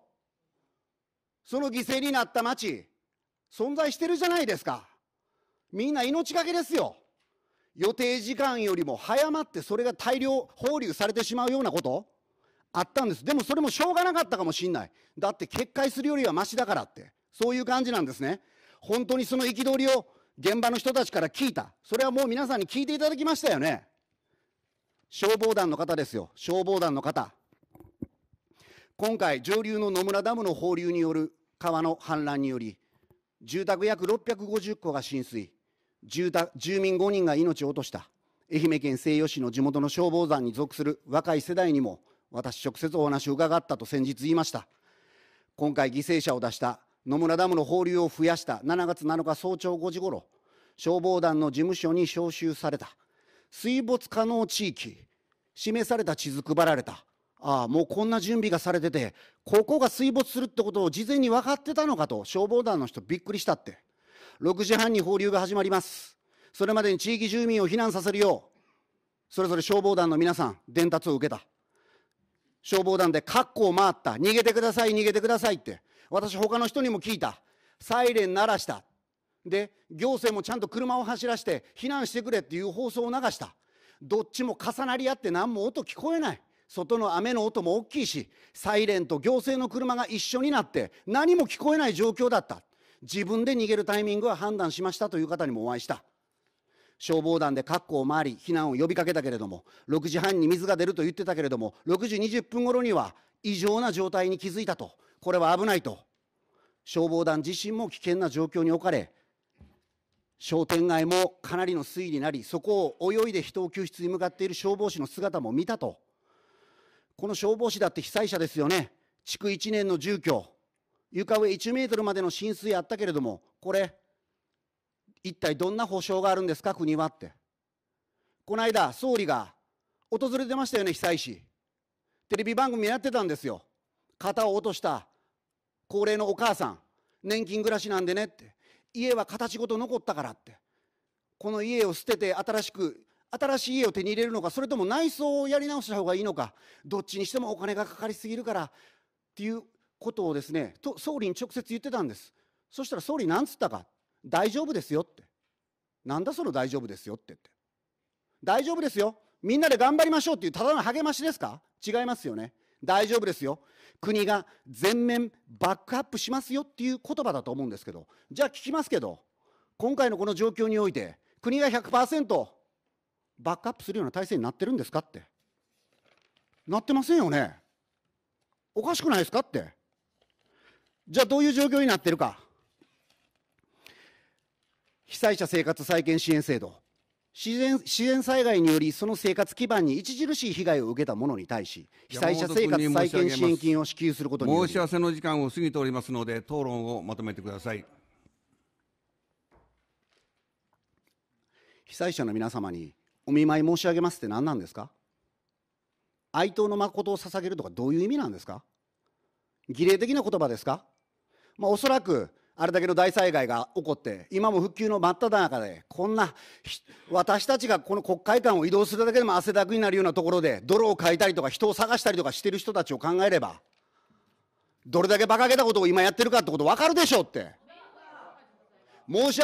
その犠牲になった町、存在してるじゃないですか。みんな命がけですよ。予定時間よりも早まってそれが大量放流されてしまうようなことあったんです。でもそれもしょうがなかったかもしんない。だって決壊するよりはマシだからって。そういう感じなんですね。本当にその憤りを現場の人たちから聞いた。それはもう皆さんに聞いていただきましたよね。消防団の方ですよ。消防団の方。今回、上流の野村ダムの放流による川の氾濫により、住宅約650戸が浸水、住住民5人が命を落とした愛媛県西予市の地元の消防団に属する若い世代にも、私直接お話を伺ったと先日言いました。今回犠牲者を出した野村ダムの放流を増やした7月7日早朝5時ごろ、消防団の事務所に招集された水没可能地域、示された地図配られたああもうこんな準備がされててここが水没するってことを事前に分かってたのかと消防団の人びっくりしたって6時半に放流が始まりますそれまでに地域住民を避難させるようそれぞれ消防団の皆さん伝達を受けた消防団で括弧を回った逃げてください逃げてくださいって私他の人にも聞いたサイレン鳴らしたで行政もちゃんと車を走らせて避難してくれっていう放送を流したどっちも重なり合って何も音聞こえない外の雨の音も大きいしサイレンと行政の車が一緒になって何も聞こえない状況だった自分で逃げるタイミングは判断しましたという方にもお会いした消防団で括弧を回り避難を呼びかけたけれども6時半に水が出ると言ってたけれども6時20分頃には異常な状態に気づいたとこれは危ないと消防団自身も危険な状況に置かれ商店街もかなりの水位になりそこを泳いで人を救出に向かっている消防士の姿も見たとこの消防士だって被災者ですよね。築1年の住居、床上1メートルまでの浸水あったけれども、これ、一体どんな保証があるんですか、国はって。この間、総理が訪れてましたよね、被災地。テレビ番組やってたんですよ。肩を落とした高齢のお母さん、年金暮らしなんでねって。家は形ごと残ったからって。この家を捨てて新しく新しい家を手に入れるのか、それとも内装をやり直した方がいいのか、どっちにしてもお金がかかりすぎるからっていうことをですね、と総理に直接言ってたんです。そしたら総理何つったか、大丈夫ですよって。なんだその大丈夫ですよって言って。大丈夫ですよ。みんなで頑張りましょうっていうただの励ましですか違いますよね。大丈夫ですよ。国が全面バックアップしますよっていう言葉だと思うんですけど、じゃあ聞きますけど、今回のこの状況において、国が100%バックアップするような体制になってるんですかってなってませんよねおかしくないですかってじゃあどういう状況になってるか被災者生活再建支援制度自然自然災害によりその生活基盤に著しい被害を受けた者に対し被災者生活再建支援金を支給することに申し合わせの時間を過ぎておりますので討論をまとめてください被災者の皆様にお見舞い申し上げますって何なんですか哀悼の誠を捧げるとかどういう意味なんですか儀礼的な言葉ですか、まあ、おそらくあれだけの大災害が起こって今も復旧の真っ只中でこんな私たちがこの国会館を移動するだけでも汗だくになるようなところで泥をかいたりとか人を探したりとかしてる人たちを考えればどれだけ馬鹿げたことを今やってるかってこと分かるでしょうって申し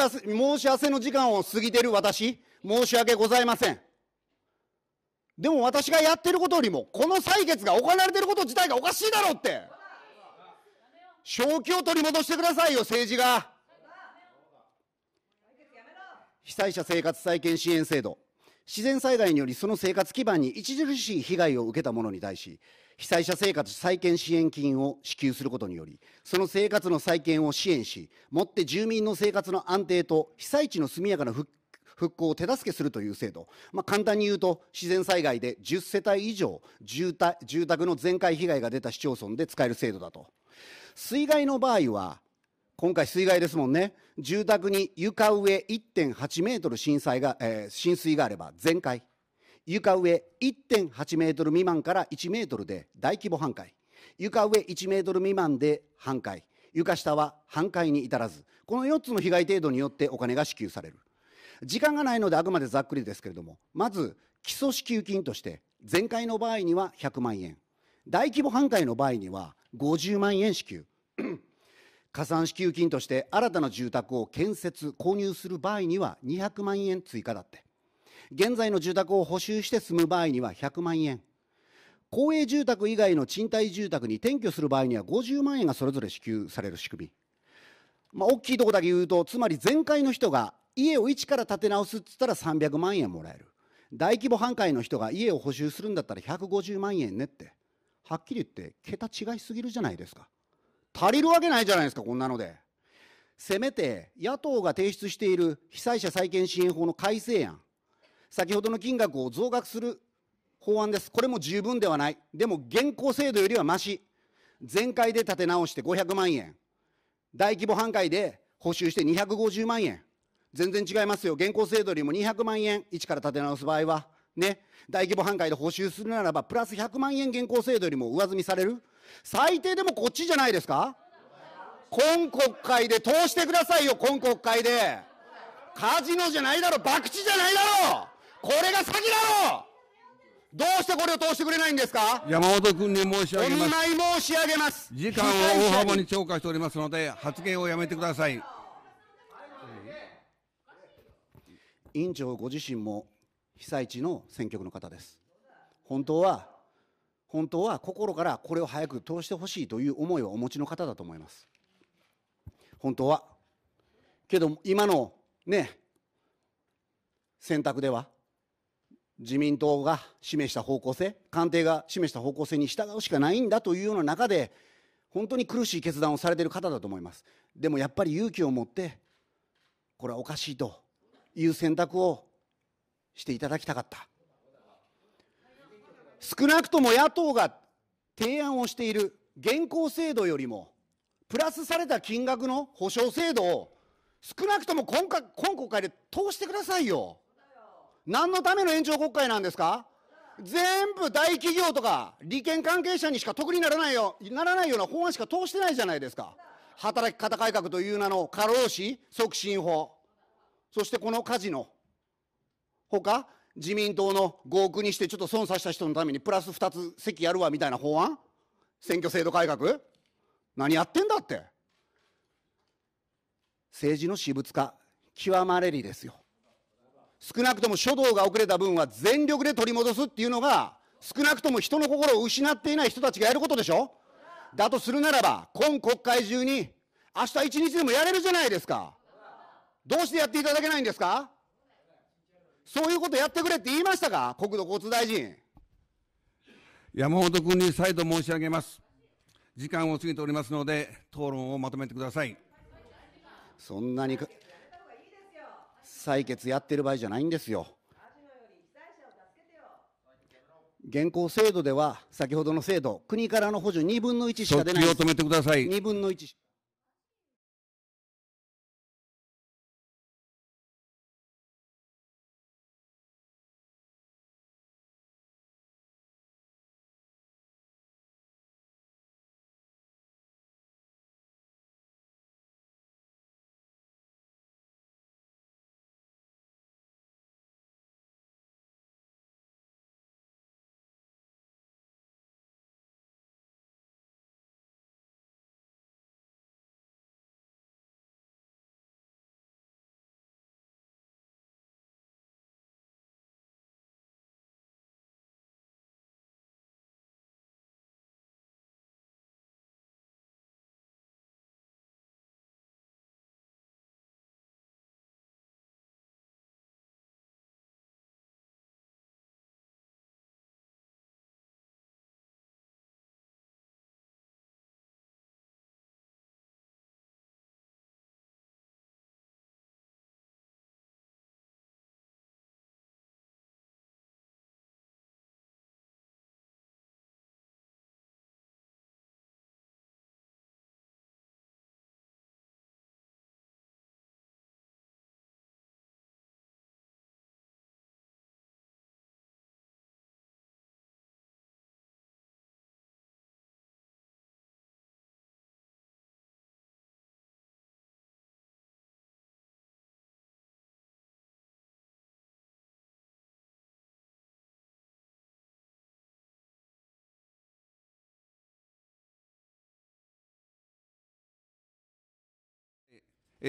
合わせの時間を過ぎてる私申し訳ございません。でも私がやってることよりも、この採決が行われてること自体がおかしいだろうって。正気を取り戻してくださいよ、政治が。被災者生活再建支援制度。自然災害によりその生活基盤に著しい被害を受けた者に対し、被災者生活再建支援金を支給することにより、その生活の再建を支援し、もって住民の生活の安定と被災地の速やかな復復興を手助けするという制度、まあ、簡単に言うと自然災害で10世帯以上住宅の全壊被害が出た市町村で使える制度だと水害の場合は今回水害ですもんね住宅に床上1.8メートル震災が、えー、浸水があれば全壊床上1.8メートル未満から1メートルで大規模半壊床上1メートル未満で半壊床下は半壊に至らずこの4つの被害程度によってお金が支給される時間がないのであくまでざっくりですけれども、まず基礎支給金として、前回の場合には100万円、大規模半壊の場合には50万円支給。加算支給金として新たな住宅を建設、購入する場合には200万円追加だって。現在の住宅を補修して住む場合には100万円。公営住宅以外の賃貸住宅に転居する場合には50万円がそれぞれ支給される仕組み。まあ、大きいとこだけ言うと、つまり前回の人が家を一から建て直すっつったら300万円もらえる大規模半壊の人が家を補修するんだったら150万円ねってはっきり言って桁違いすぎるじゃないですか足りるわけないじゃないですかこんなのでせめて野党が提出している被災者再建支援法の改正案先ほどの金額を増額する法案ですこれも十分ではないでも現行制度よりはまし全壊で建て直して500万円大規模半壊で補修して250万円全然違いますよ。現行制度よりも200万円、一から立て直す場合は、ね、大規模半壊で補修するならば、プラス100万円現行制度よりも上積みされる。最低でもこっちじゃないですか今国会で通してくださいよ、今国会で。カジノじゃないだろ、博打じゃないだろ、これが詐欺だろどうしてこれを通してくれないんですか山本君に申し上げます。お見舞い申し上げます。時間を大幅に超過しておりますので、発言をやめてください。委員長ご自身も被災地の選挙区の方です。本当は、本当は心からこれを早く通してほしいという思いをお持ちの方だと思います。本当は。けど、今のね、選択では、自民党が示した方向性、官邸が示した方向性に従うしかないんだというような中で、本当に苦しい決断をされている方だと思います。でもやっぱり勇気を持って、これはおかしいという選択をしていただきたかった少なくとも野党が提案をしている現行制度よりもプラスされた金額の保証制度を少なくとも今回今国会で通してくださいよ何のための延長国会なんですか全部大企業とか利権関係者にしか得にならないよならないような法案しか通してないじゃないですか働き方改革という名の過労死促進法そしてこのカジノ、ほか、自民党の5億にしてちょっと損させた人のためにプラス2つ席やるわみたいな法案選挙制度改革何やってんだって政治の私物化極まれりですよ少なくとも書道が遅れた分は全力で取り戻すっていうのが少なくとも人の心を失っていない人たちがやることでしょだとするならば今国会中に明日一日でもやれるじゃないですかどうしてやっていただけないんですかそういうことやってくれって言いましたか国土交通大臣。山本君に再度申し上げます。時間を過ぎておりますので、討論をまとめてください。そんなに採決やってる場合じゃないんですよ。現行制度では、先ほどの制度、国からの補助2分の1しか出ない。時を止めてください。2分の1。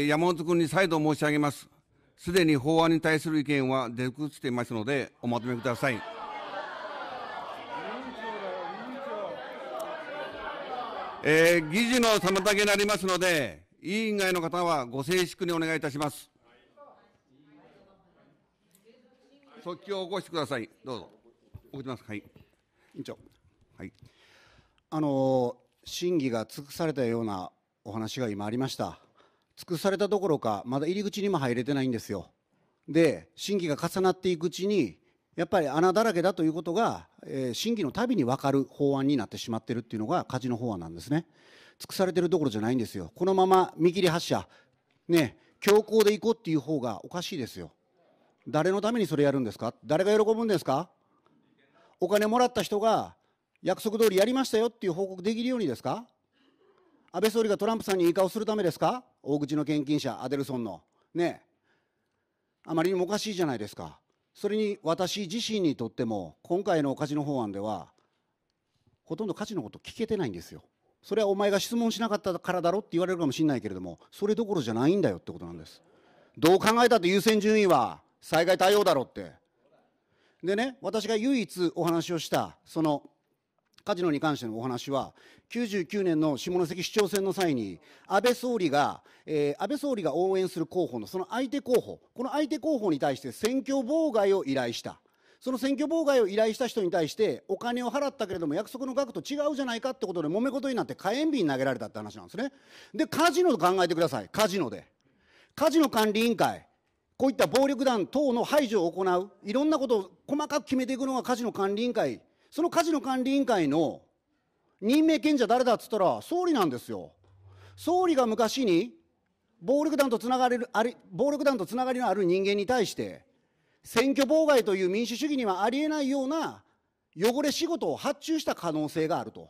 山本君に再度申し上げます。すでに法案に対する意見は出尽くしていますので、おまとめください。えー、議事の妨げになりますので、委員外の方はご静粛にお願いいたします。即興を起こしてください。どうぞ。送ります。はい。委員長。はい。あの審議が尽くされたようなお話が今ありました。尽くされたどころかまだ入り口にも入れてないんですよで審議が重なっていくうちにやっぱり穴だらけだということが、えー、審議のたびに分かる法案になってしまってるっていうのがカジノ法案なんですね尽くされてるどころじゃないんですよこのまま見切り発車ね強行でいこうっていう方がおかしいですよ誰のためにそれやるんですか誰が喜ぶんですかお金もらった人が約束通りやりましたよっていう報告できるようにですか安倍総理がトランプさんにいい顔するためですか大口の献金者、アデルソンの。ねあまりにもおかしいじゃないですか。それに私自身にとっても、今回のかジの法案では、ほとんど価値のこと聞けてないんですよ。それはお前が質問しなかったからだろって言われるかもしれないけれども、それどころじゃないんだよってことなんです。どう考えたって優先順位は災害対応だろって。でね、私が唯一お話をした、そのカジノに関してのお話は、99年の下関市長選の際に、安倍総理が、えー、安倍総理が応援する候補のその相手候補、この相手候補に対して選挙妨害を依頼した。その選挙妨害を依頼した人に対してお金を払ったけれども約束の額と違うじゃないかってことで揉め事になって火炎瓶投げられたって話なんですね。で、カジノと考えてください。カジノで。カジノ管理委員会。こういった暴力団等の排除を行う、いろんなことを細かく決めていくのがカジノ管理委員会そのカジノ管理委員会の任命権者誰だっつったら、総理なんですよ。総理が昔に暴力団とつながれるあり、暴力団とつながりのある人間に対して、選挙妨害という民主主義にはありえないような汚れ仕事を発注した可能性があると。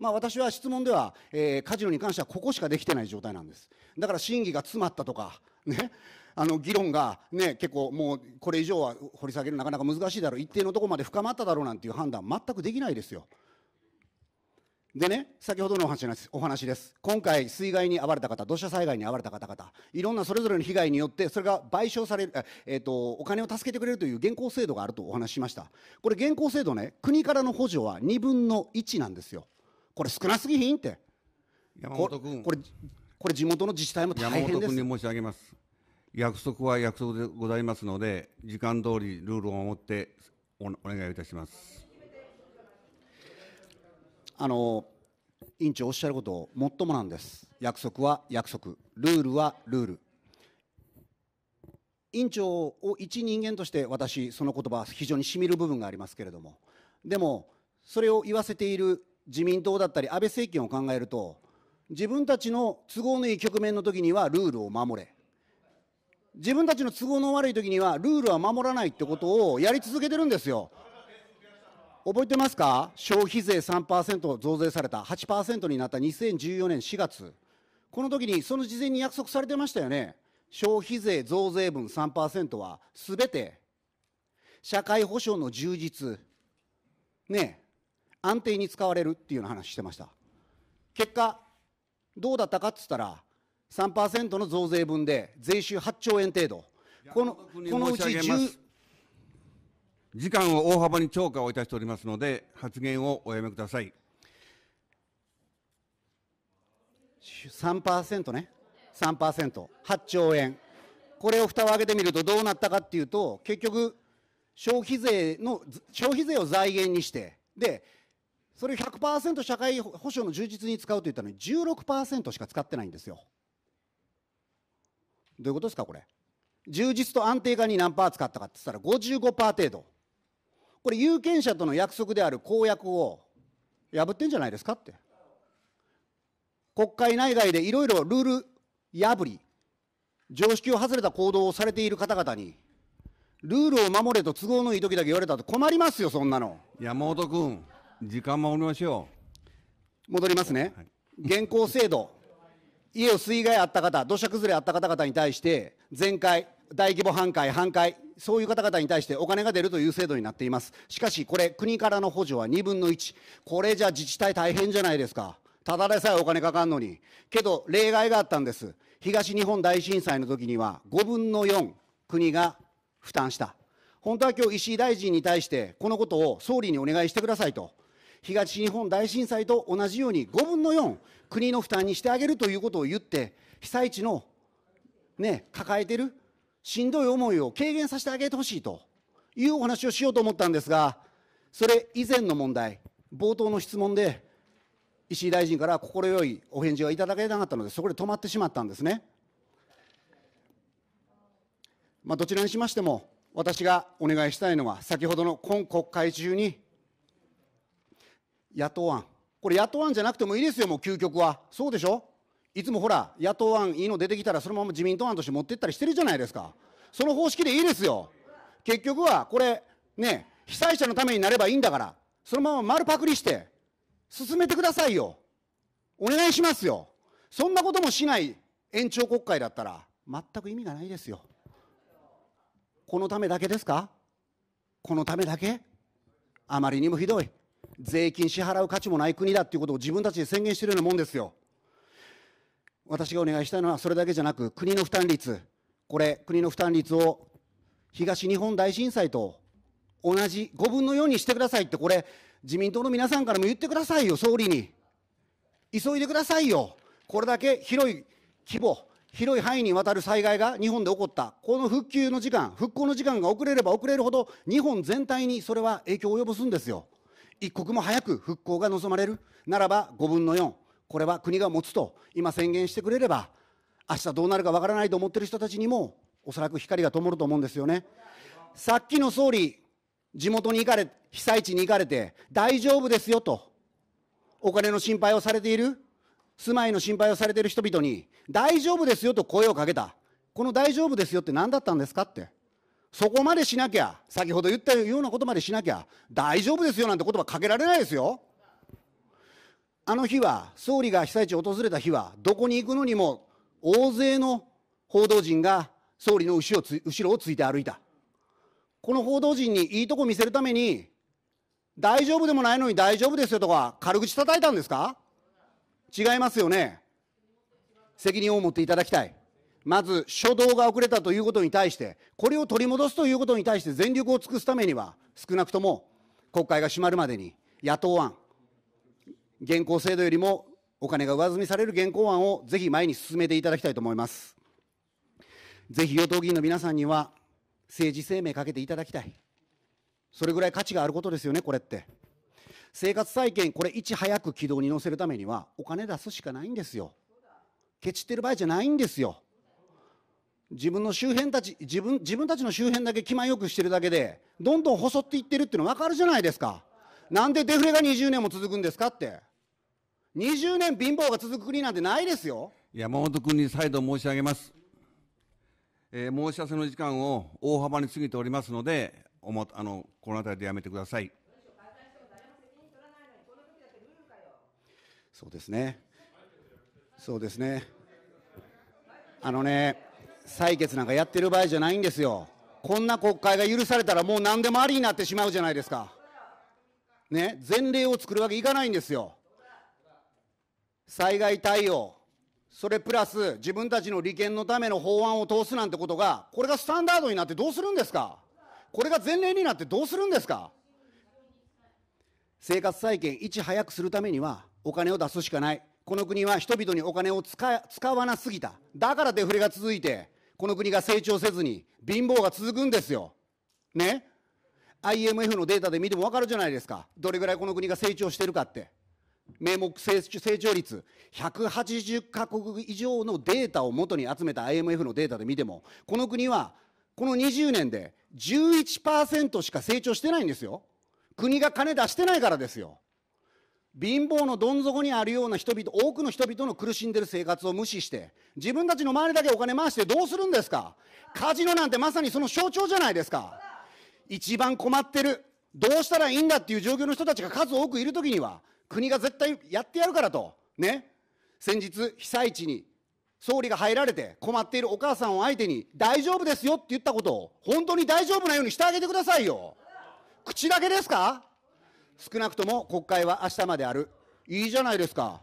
まあ、私は質問では、えー、カジノに関してはここしかできてない状態なんです。だから審議が詰まったとか、ね、あの議論がね、結構もうこれ以上は掘り下げるなかなか難しいだろう、一定のとこまで深まっただろうなんていう判断、全くできないですよ。でね、先ほどのお話お話です。今回、水害に遭われた方、土砂災害に遭われた方々、いろんなそれぞれの被害によって、それが賠償される、えっ、ー、と、お金を助けてくれるという現行制度があるとお話ししました。これ、現行制度ね、国からの補助は2分の1なんですよ。これ、少なすぎひんって。山本君これ、これ地元の自治体も大変です。山本君に申し上げます。約束は約束でございますので、時間通りルールを守ってお願いいたします。あの委員長おっしゃること、もっともなんです。約束は約束、ルールはルール。委員長を一人間として私、その言葉非常にしみる部分がありますけれども、でも、それを言わせている自民党だったり安倍政権を考えると、自分たちの都合のいい局面の時にはルールを守れ、自分たちの都合の悪い時にはルールは守らないってことをやり続けてるんですよ。覚えてますか消費税3%増税された8%になった2014年4月この時にその事前に約束されてましたよね消費税増税分3%はすべて社会保障の充実ね安定に使われるっていうような話してました結果どうだったかっつったら3%の増税分で税収8兆円程度、このこのうち10時間を大幅に超過をいたしておりますので、発言をおやめください。3%ね、3%、8兆円、これを蓋を開けてみるとどうなったかっていうと、結局、消費税の、消費税を財源にして、で、それ100%社会保障の充実に使うと言ったのに16%しか使ってないんですよ。どういうことですか、これ。充実と安定化に何パー使ったかって言ったら55%パー程度。これ有権者との約束である公約を破ってんじゃないですかって。国会内外でいろいろルール破り、常識を外れた行動をされている方々に、ルールを守れと都合のいい時だけ言われたと困りますよ、そんなの。山本君、時間守りましょう。戻りますね。はい、現行制度。家を水害あった方、土砂崩れあった方々に対して、全壊、大規模半壊、半壊、そういう方々に対してお金が出るという制度になっています。しかし、これ、国からの補助は2分の1。これじゃ自治体大変じゃないですか。ただでさえお金かかんのに。けど、例外があったんです。東日本大震災の時には、5分の4、国が負担した。本当は今日、石井大臣に対して、このことを総理にお願いしてくださいと。東日本大震災と同じように5分の4、国の負担にしてあげるということを言って、被災地の、ね、抱えてるしんどい思いを軽減させてあげてほしいというお話をしようと思ったんですが、それ以前の問題、冒頭の質問で、石井大臣から快いお返事がいただけなかったので、そこで止まってしまったんですね。まあ、どちらにしましても、私がお願いしたいのは、先ほどの今国会中に、野党案。これ野党案じゃなくてもいいですよ、もう究極は。そうでしょいつもほら、野党案、いいの出てきたら、そのまま自民党案として持ってったりしてるじゃないですか。その方式でいいですよ。結局は、これ、ね、被災者のためになればいいんだから、そのまま丸パクリして、進めてくださいよ。お願いしますよ。そんなこともしない延長国会だったら、全く意味がないですよ。このためだけですかこのためだけあまりにもひどい。税金支払う価値もない国だっていうことを自分たちで宣言しているようなもんですよ。私がお願いしたいのはそれだけじゃなく、国の負担率、これ、国の負担率を東日本大震災と同じ5分の4にしてくださいって、これ、自民党の皆さんからも言ってくださいよ、総理に。急いでくださいよ。これだけ広い規模、広い範囲にわたる災害が日本で起こった。この復旧の時間、復興の時間が遅れれば遅れるほど、日本全体にそれは影響を及ぼすんですよ。一刻も早く復興が望まれるならば5分の4、これは国が持つと今宣言してくれれば、明日どうなるかわからないと思っている人たちにも、おそらく光が灯ると思うんですよね。さっきの総理、地元に行かれ、被災地に行かれて、大丈夫ですよと、お金の心配をされている、住まいの心配をされている人々に、大丈夫ですよと声をかけた、この大丈夫ですよって何だったんですかって。そこまでしなきゃ、先ほど言ったようなことまでしなきゃ、大丈夫ですよなんて言葉かけられないですよ。あの日は、総理が被災地を訪れた日は、どこに行くのにも、大勢の報道陣が総理の後ろをつ後ろをついて歩いた。この報道陣にいいとこ見せるために、大丈夫でもないのに大丈夫ですよとか、軽口叩いたんですか違いますよね。責任を持っていただきたい。まず初動が遅れたということに対して、これを取り戻すということに対して全力を尽くすためには、少なくとも国会が閉まるまでに、野党案、現行制度よりもお金が上積みされる現行案をぜひ前に進めていただきたいと思います。ぜひ与党議員の皆さんには、政治生命かけていただきたい。それぐらい価値があることですよね、これって。生活再建、これ、いち早く軌道に乗せるためには、お金出すしかないんですよ。ケチってる場合じゃないんですよ。自分の周辺たち、自分、自分たちの周辺だけ気前よくしてるだけで、どんどん細っていってるっていうの分かるじゃないですか。なんでデフレが20年も続くんですかって。20年貧乏が続く国なんてないですよ。山本君に再度申し上げます。えー、申し合わせの時間を大幅に過ぎておりますので、おもあのこの辺りでやめてください。そうですね。そうですね。あのね。採決なんかやってる場合じゃないんですよ。こんな国会が許されたらもう何でもありになってしまうじゃないですか。ね、前例を作るわけいかないんですよ。災害対応、それプラス自分たちの利権のための法案を通すなんてことが、これがスタンダードになってどうするんですかこれが前例になってどうするんですか生活再建いち早くするためにはお金を出すしかない。この国は人々にお金を使使わなすぎた。だからデフレが続いて、この国が成長せずに貧乏が続くんですよ。ね IMF のデータで見ても分かるじゃないですか。どれぐらいこの国が成長してるかって。名目成長率180カ国以上のデータを元に集めた IMF のデータで見ても、この国はこの20年で11%しか成長してないんですよ。国が金出してないからですよ。貧乏のどん底にあるような人々、多くの人々の苦しんでる生活を無視して、自分たちの周りだけお金回してどうするんですかカジノなんてまさにその象徴じゃないですか。一番困ってる。どうしたらいいんだっていう状況の人たちが数多くいるときには、国が絶対やってやるからと。ね。先日、被災地に総理が入られて困っているお母さんを相手に大丈夫ですよって言ったことを、本当に大丈夫なようにしてあげてくださいよ。口だけですか少なくとも国会は明日まである。いいじゃないですか。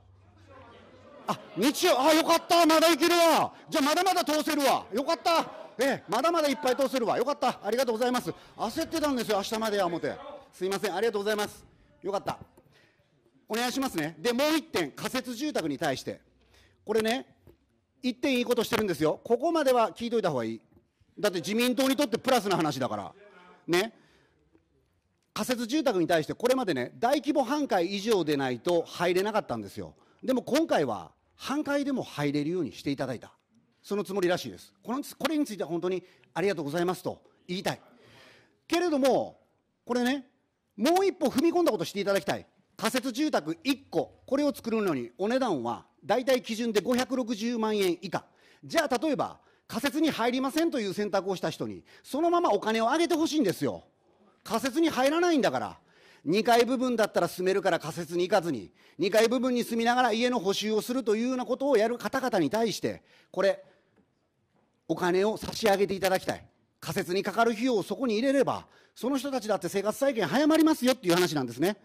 あ、日曜、あ、よかった、まだいけるわ。じゃあまだまだ通せるわ。よかった。ええ、まだまだいっぱい通せるわ。よかった。ありがとうございます。焦ってたんですよ、明日までや思って。すいません、ありがとうございます。よかった。お願いしますね。で、もう1点、仮設住宅に対して。これね、1点いいことしてるんですよ。ここまでは聞いといた方がいい。だって自民党にとってプラスな話だから。ね。仮設住宅に対してこれまでね、大規模半壊以上でないと入れなかったんですよ。でも今回は、半壊でも入れるようにしていただいた。そのつもりらしいです。この、これについては本当にありがとうございますと言いたい。けれども、これね、もう一歩踏み込んだことしていただきたい。仮設住宅1個、これを作るのにお値段は大体基準で560万円以下。じゃあ例えば、仮設に入りませんという選択をした人に、そのままお金をあげてほしいんですよ。仮説に入らないんだから。2階部分だったら住めるから仮説に行かずに、2階部分に住みながら家の補修をするというようなことをやる方々に対して、これ、お金を差し上げていただきたい。仮説にかかる費用をそこに入れれば、その人たちだって生活再建早まりますよっていう話なんですね。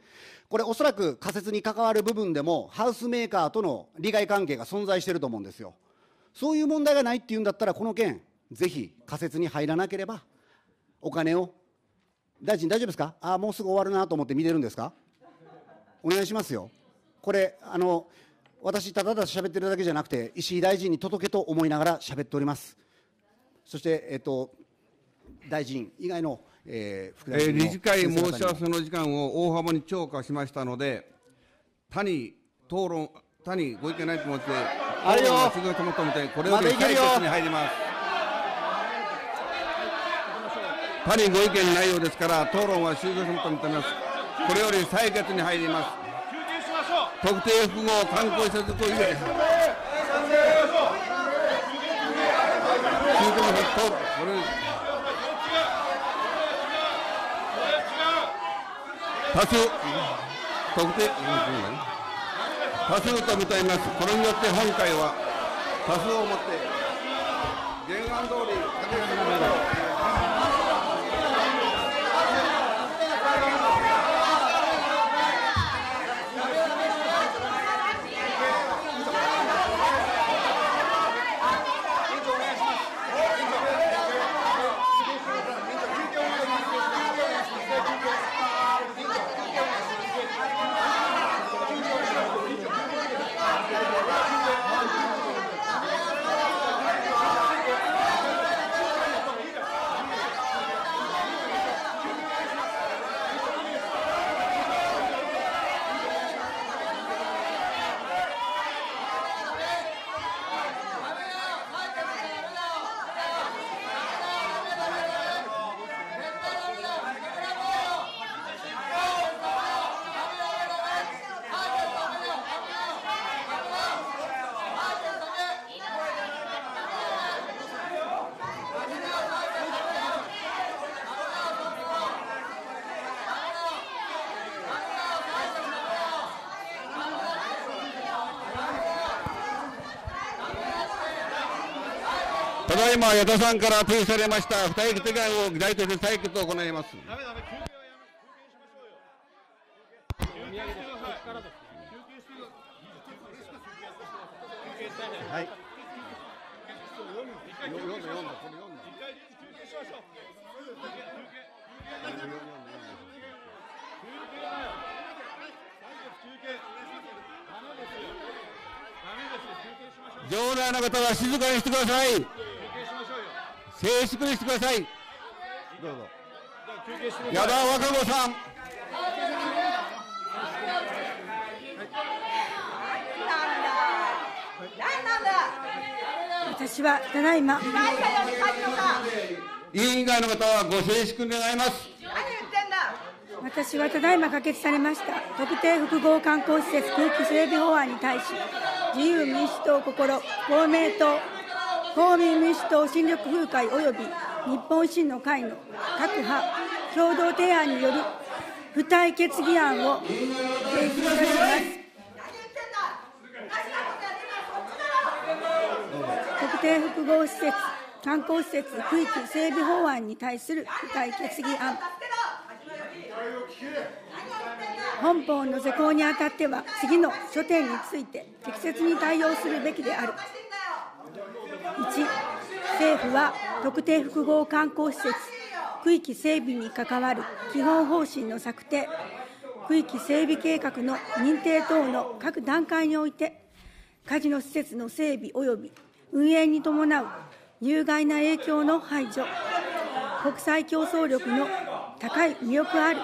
これおそらく仮説に関わる部分でも、ハウスメーカーとの利害関係が存在してると思うんですよ。そういう問題がないっていうんだったら、この件、ぜひ仮説に入らなければ、お金を大臣大丈夫ですかああ、もうすぐ終わるなと思って見てるんですかお願いしますよ。これ、あの、私、ただただ喋ってるだけじゃなくて、石井大臣に届けと思いながら喋っております。そして、えっと、大臣以外の、えー、副大臣の、えー、理事会申し合わせの時間を大幅に超過しましたので、他に討論、他にご意見ないと思って、ありがとうござい説に入ります。はりご意見ないようですから討論は終了すると認めますこれより採決に入ります特定複合観光施設区域で中国復興多数特定多数と認めますこれによって本会は多数をもって今、矢田さんから提出されました、不適手案を大題とて採決を行います。ダメダメだ読だこれ読だ。一休憩しましょう。休憩休憩休憩休憩休憩休憩静粛にしてくださいどうぞ矢田若歌子さん私はただいま委員会の方はご静粛願います何言ってんだ私はただいま可決されました特定複合観光施設空気整備法案に対し自由民主党心公明党公民民主党新緑風会及び日本維新の会の各派共同提案による付帯決議案を提出いたします。特定複合施設、観光施設区域整備法案に対する付帯決議案。本法の施行にあたっては、次の諸点について適切に対応するべきである。1政府は特定複合観光施設区域整備に関わる基本方針の策定区域整備計画の認定等の各段階においてカジノ施設の整備及び運営に伴う有害な影響の排除国際競争力の高い魅力ある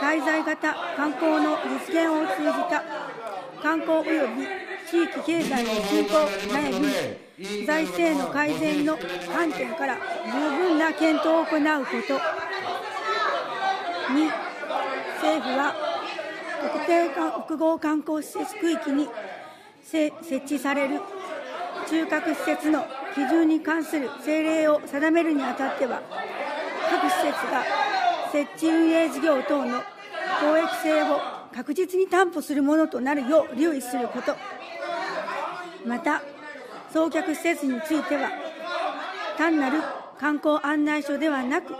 滞在型観光の実現を通じた観光及び地域経済の振興及び財政の改善の観点から十分な検討を行うこと2政府は特定複合観光施設区域に設置される中核施設の基準に関する政令を定めるにあたっては各施設が設置運営事業等の公益性を確実に担保するものとなるよう留意すること。また送客施設については単なる観光案内所ではなく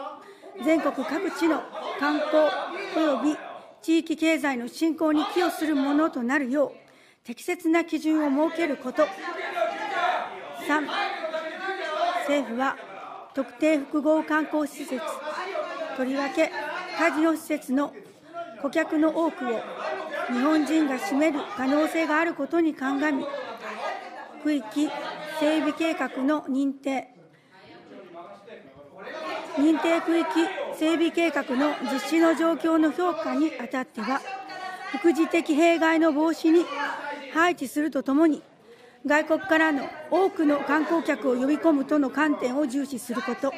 全国各地の観光及び地域経済の振興に寄与するものとなるよう適切な基準を設けること3政府は特定複合観光施設とりわけカジノ施設の顧客の多くを日本人が占める可能性があることに鑑み区域整備計画の認定、認定区域整備計画の実施の状況の評価にあたっては、副次的弊害の防止に配置するとともに、外国からの多くの観光客を呼び込むとの観点を重視すること、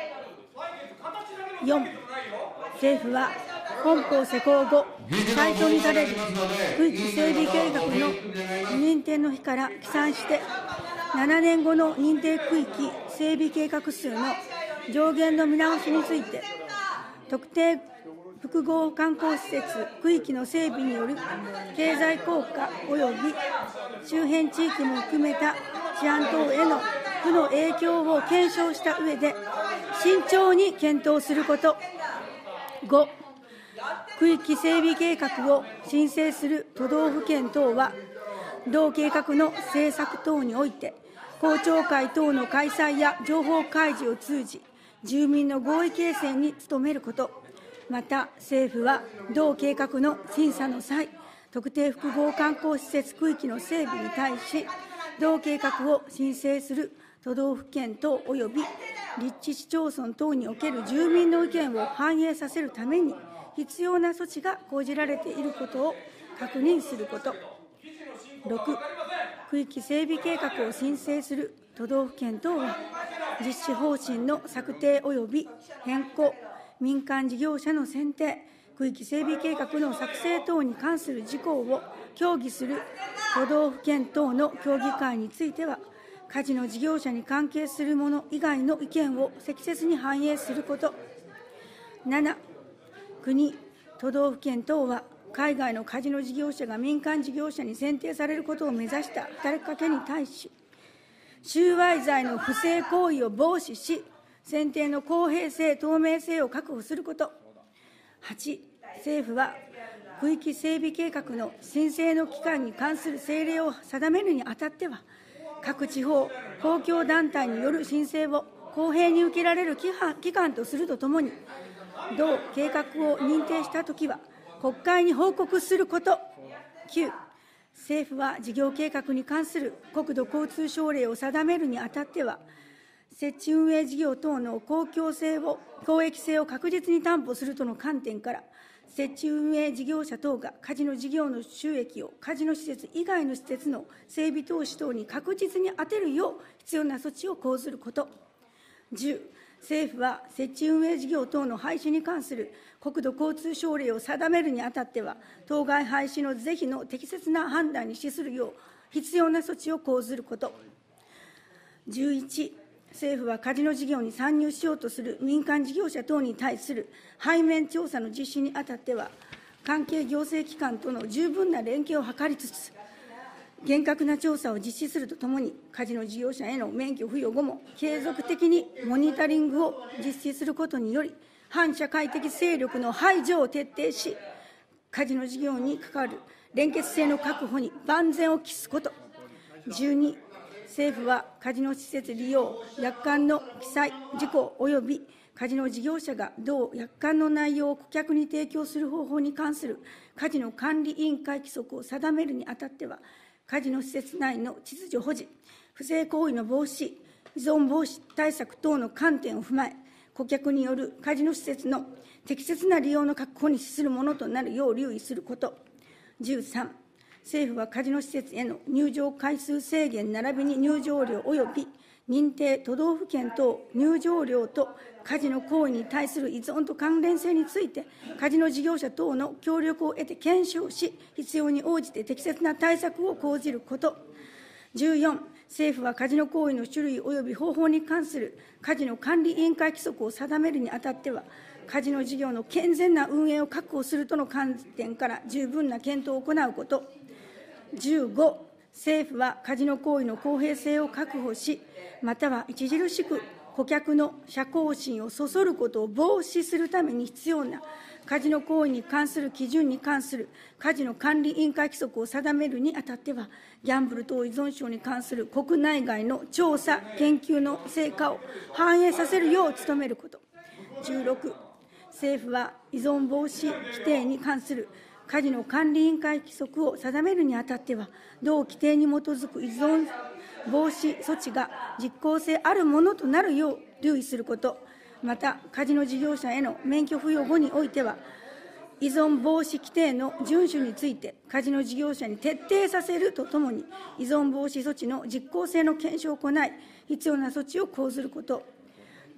4、政府は本校施行後最初にされる区域整備計画の認定の日から記載して7年後の認定区域整備計画数の上限の見直しについて特定複合観光施設区域の整備による経済効果及び周辺地域も含めた治安等への負の影響を検証した上で慎重に検討すること5区域整備計画を申請する都道府県等は、同計画の政策等において、公聴会等の開催や情報開示を通じ、住民の合意形成に努めること、また政府は同計画の審査の際、特定複合観光施設区域の整備に対し、同計画を申請する都道府県等及び立地市町村等における住民の意見を反映させるために、必要な措置が講じられていることを確認すること、6、区域整備計画を申請する都道府県等は、実施方針の策定及び変更、民間事業者の選定、区域整備計画の作成等に関する事項を協議する都道府県等の協議会については、カジノ事業者に関係するもの以外の意見を適切に反映すること、7、国、都道府県等は、海外のカジノ事業者が民間事業者に選定されることを目指した働きかけに対し、収賄罪の不正行為を防止し、選定の公平性、透明性を確保すること、8、政府は区域整備計画の申請の期間に関する政令を定めるにあたっては、各地方、公共団体による申請を公平に受けられる期間とするとともに、同計画を認定したときは、国会に報告すること、9、政府は事業計画に関する国土交通省令を定めるにあたっては、設置運営事業等の公共性を、公益性を確実に担保するとの観点から、設置運営事業者等がカジノ事業の収益をカジノ施設以外の施設の整備投資等に確実に充てるよう必要な措置を講ずること。10政府は設置運営事業等の廃止に関する国土交通省令を定めるにあたっては、当該廃止の是非の適切な判断に資するよう、必要な措置を講ずること。11、政府はカジノ事業に参入しようとする民間事業者等に対する背面調査の実施にあたっては、関係行政機関との十分な連携を図りつつ、厳格な調査を実施するとともに、カジノ事業者への免許付与後も、継続的にモニタリングを実施することにより、反社会的勢力の排除を徹底し、カジノ事業に関わる連結性の確保に万全を期すこと、12、政府はカジノ施設利用、約款の記載、事項及びカジノ事業者が同約款の内容を顧客に提供する方法に関するカジノ管理委員会規則を定めるにあたっては、カジノ施設内の秩序保持、不正行為の防止、依存防止対策等の観点を踏まえ、顧客によるカジノ施設の適切な利用の確保に資するものとなるよう留意すること。13、政府はカジノ施設への入場回数制限並びに入場料及び認定都道府県等入場料とカジノ行為に対する依存と関連性について、カジノ事業者等の協力を得て検証し、必要に応じて適切な対策を講じること。14、政府はカジノ行為の種類及び方法に関するカジノ管理委員会規則を定めるにあたっては、カジノ事業の健全な運営を確保するとの観点から十分な検討を行うこと。15政府はカジノ行為の公平性を確保し、または著しく顧客の社交心をそそることを防止するために必要なカジノ行為に関する基準に関するカジノ管理委員会規則を定めるにあたっては、ギャンブル等依存症に関する国内外の調査・研究の成果を反映させるよう努めること。16、政府は依存防止規定に関するカジノ管理委員会規則を定めるにあたっては、同規定に基づく依存防止措置が実効性あるものとなるよう留意すること、また、カジノ事業者への免許付与後においては、依存防止規定の遵守について、カジノ事業者に徹底させるとともに、依存防止措置の実効性の検証を行い、必要な措置を講ずること、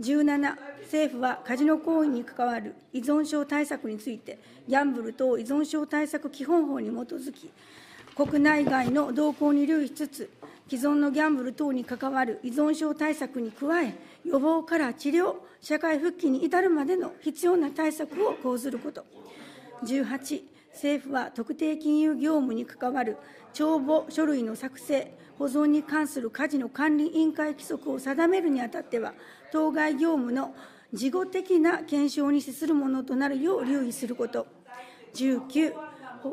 17、政府はカジノ行為に関わる依存症対策について、ギャンブル等依存症対策基本法に基づき、国内外の動向に留意しつつ、既存のギャンブル等に関わる依存症対策に加え、予防から治療、社会復帰に至るまでの必要な対策を講ずること。18、政府は特定金融業務に関わる帳簿書類の作成、保存に関するカジノ管理委員会規則を定めるにあたっては、当該業務の事後的な検証に資するものとなるよう留意すること。19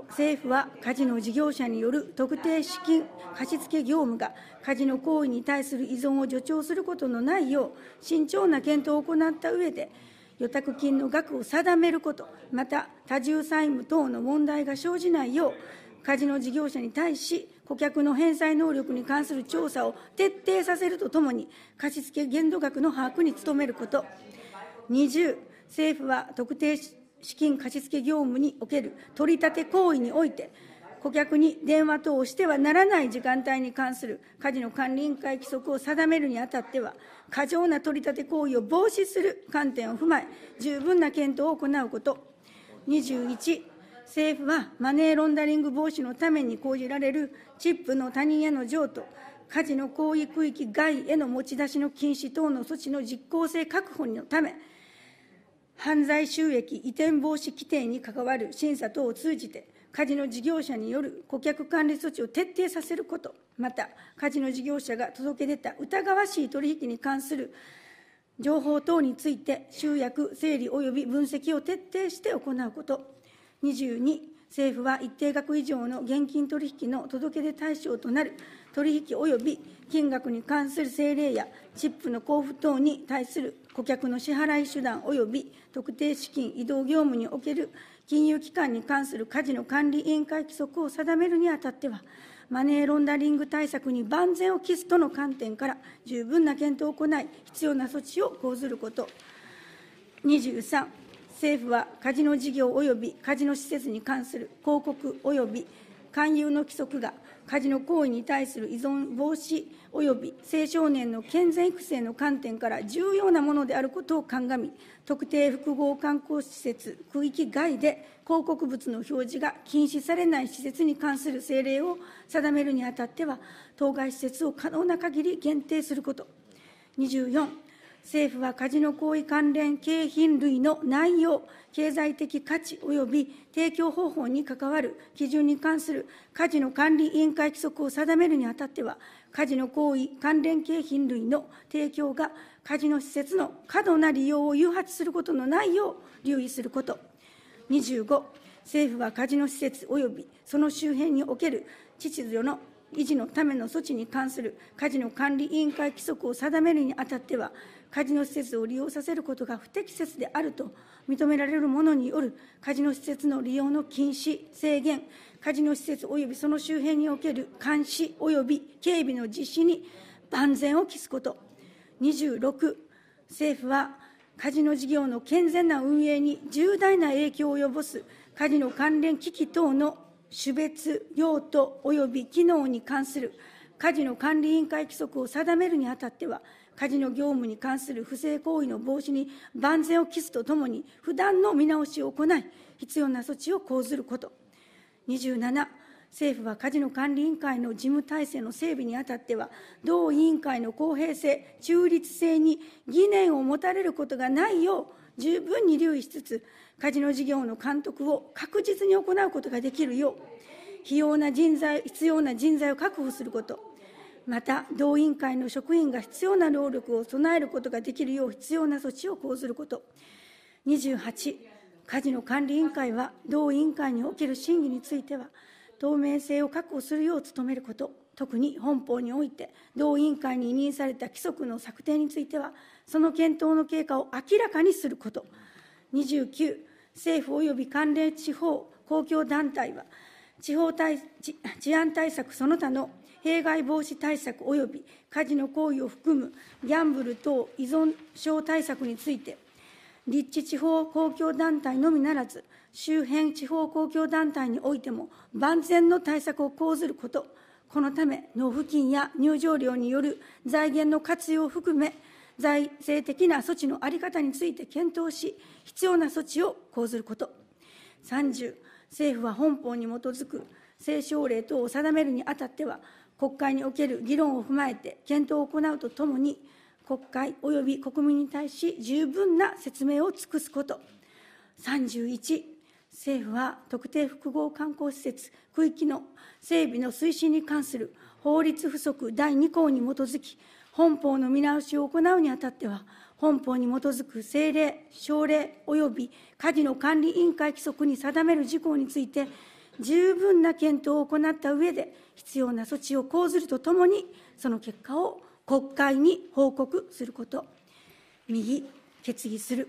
政府はカジノ事業者による特定資金貸付業務がカジノ行為に対する依存を助長することのないよう慎重な検討を行った上で予託金の額を定めることまた多重債務等の問題が生じないようカジノ事業者に対し顧客の返済能力に関する調査を徹底させるとともに、貸付限度額の把握に努めること、20、政府は特定資金貸付業務における取り立て行為において、顧客に電話等をしてはならない時間帯に関するカジノ管理委員会規則を定めるにあたっては、過剰な取り立て行為を防止する観点を踏まえ、十分な検討を行うこと、21、政府はマネーロンダリング防止のために講じられるチップの他人への譲渡、カジノ行為区域外への持ち出しの禁止等の措置の実効性確保のため、犯罪収益移転防止規定に関わる審査等を通じて、カジノ事業者による顧客管理措置を徹底させること、また、カジノ事業者が届け出た疑わしい取引に関する情報等について、集約、整理及び分析を徹底して行うこと、22、政府は一定額以上の現金取引の届け出対象となる取引及び金額に関する政令やチップの交付等に対する顧客の支払い手段及び特定資金移動業務における金融機関に関するカジノ管理委員会規則を定めるにあたっては、マネーロンダリング対策に万全を期すとの観点から、十分な検討を行い、必要な措置を講ずること。23政府はカジノ事業及びカジノ施設に関する広告及び勧誘の規則がカジノ行為に対する依存防止及び青少年の健全育成の観点から重要なものであることを鑑み、特定複合観光施設区域外で広告物の表示が禁止されない施設に関する政令を定めるにあたっては、当該施設を可能な限り限定すること。24政府はカジノ行為関連景品類の内容、経済的価値及び提供方法に関わる基準に関するカジノ管理委員会規則を定めるにあたっては、カジノ行為関連景品類の提供がカジノ施設の過度な利用を誘発することのないよう留意すること。25、政府はカジノ施設及びその周辺における秩序の維持のための措置に関するカジノ管理委員会規則を定めるにあたっては、カジノ施設を利用させることが不適切であると認められるものによるカジノ施設の利用の禁止、制限、カジノ施設及びその周辺における監視及び警備の実施に万全を期すこと、26、政府はカジノ事業の健全な運営に重大な影響を及ぼすカジノ関連機器等の種別、用途及び機能に関するカジノ管理委員会規則を定めるにあたっては、カジノ業務に関する不正行為の防止に万全を期すとともに、不断の見直しを行い、必要な措置を講ずること。27、政府はカジノ管理委員会の事務体制の整備にあたっては、同委員会の公平性、中立性に疑念を持たれることがないよう、十分に留意しつつ、カジノ事業の監督を確実に行うことができるよう、必要な人材、必要な人材を確保すること。また同委員会の職員が必要な労力を備えることができるよう必要な措置を講ずること28カジノ管理委員会は同委員会における審議については透明性を確保するよう努めること特に本法において同委員会に委任された規則の策定についてはその検討の経過を明らかにすること29政府及び関連地方公共団体は地方治安対策その他の弊害防止対策及びカジノ行為を含むギャンブル等依存症対策について、立地地方公共団体のみならず、周辺地方公共団体においても万全の対策を講ずること、このため、納付金や入場料による財源の活用を含め、財政的な措置の在り方について検討し、必要な措置を講ずること。30、政府は本法に基づく、政省令等を定めるにあたっては、国会における議論を踏まえて検討を行うとともに、国会および国民に対し十分な説明を尽くすこと。31、政府は特定複合観光施設区域の整備の推進に関する法律不足第2項に基づき、本法の見直しを行うにあたっては、本法に基づく政令、省令及びカジノ管理委員会規則に定める事項について、十分な検討を行った上で、必要な措置を講ずるとともに、その結果を国会に報告すること、右、決議する。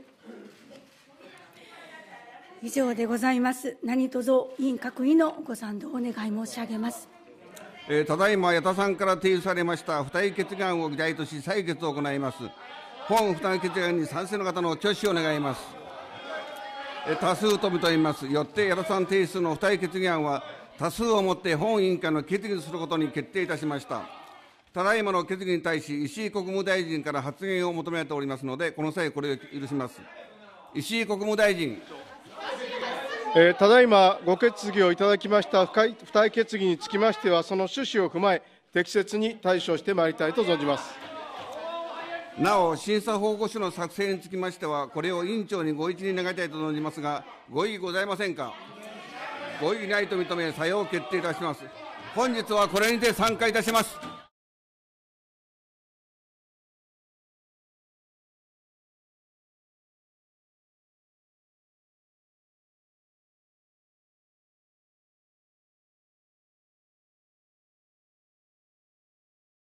以上でございます。何卒委員各位のご賛同をお願い申し上げます。えー、ただいま矢田さんから提出されました付帯決議案を議題とし採決を行います。本付帯決議案に賛成の方の挙手を願います。えー、多数と言います。よって矢田さん提出の付帯決議案は多数をもって本委員会の決議することに決定いたしました。ただいまの決議に対し、石井国務大臣から発言を求められておりますので、この際、これを許します。石井国務大臣。えー、ただいまご決議をいただきました付帯決議につきましては、その趣旨を踏まえ、適切に対処してまいりたいと存じます。なお、審査報告書の作成につきましては、これを委員長にご一任願いたいと存じますが、ご異議ございませんか。ご異議ないと認め、作用を決定いたします。本日はこれにて参加いたします。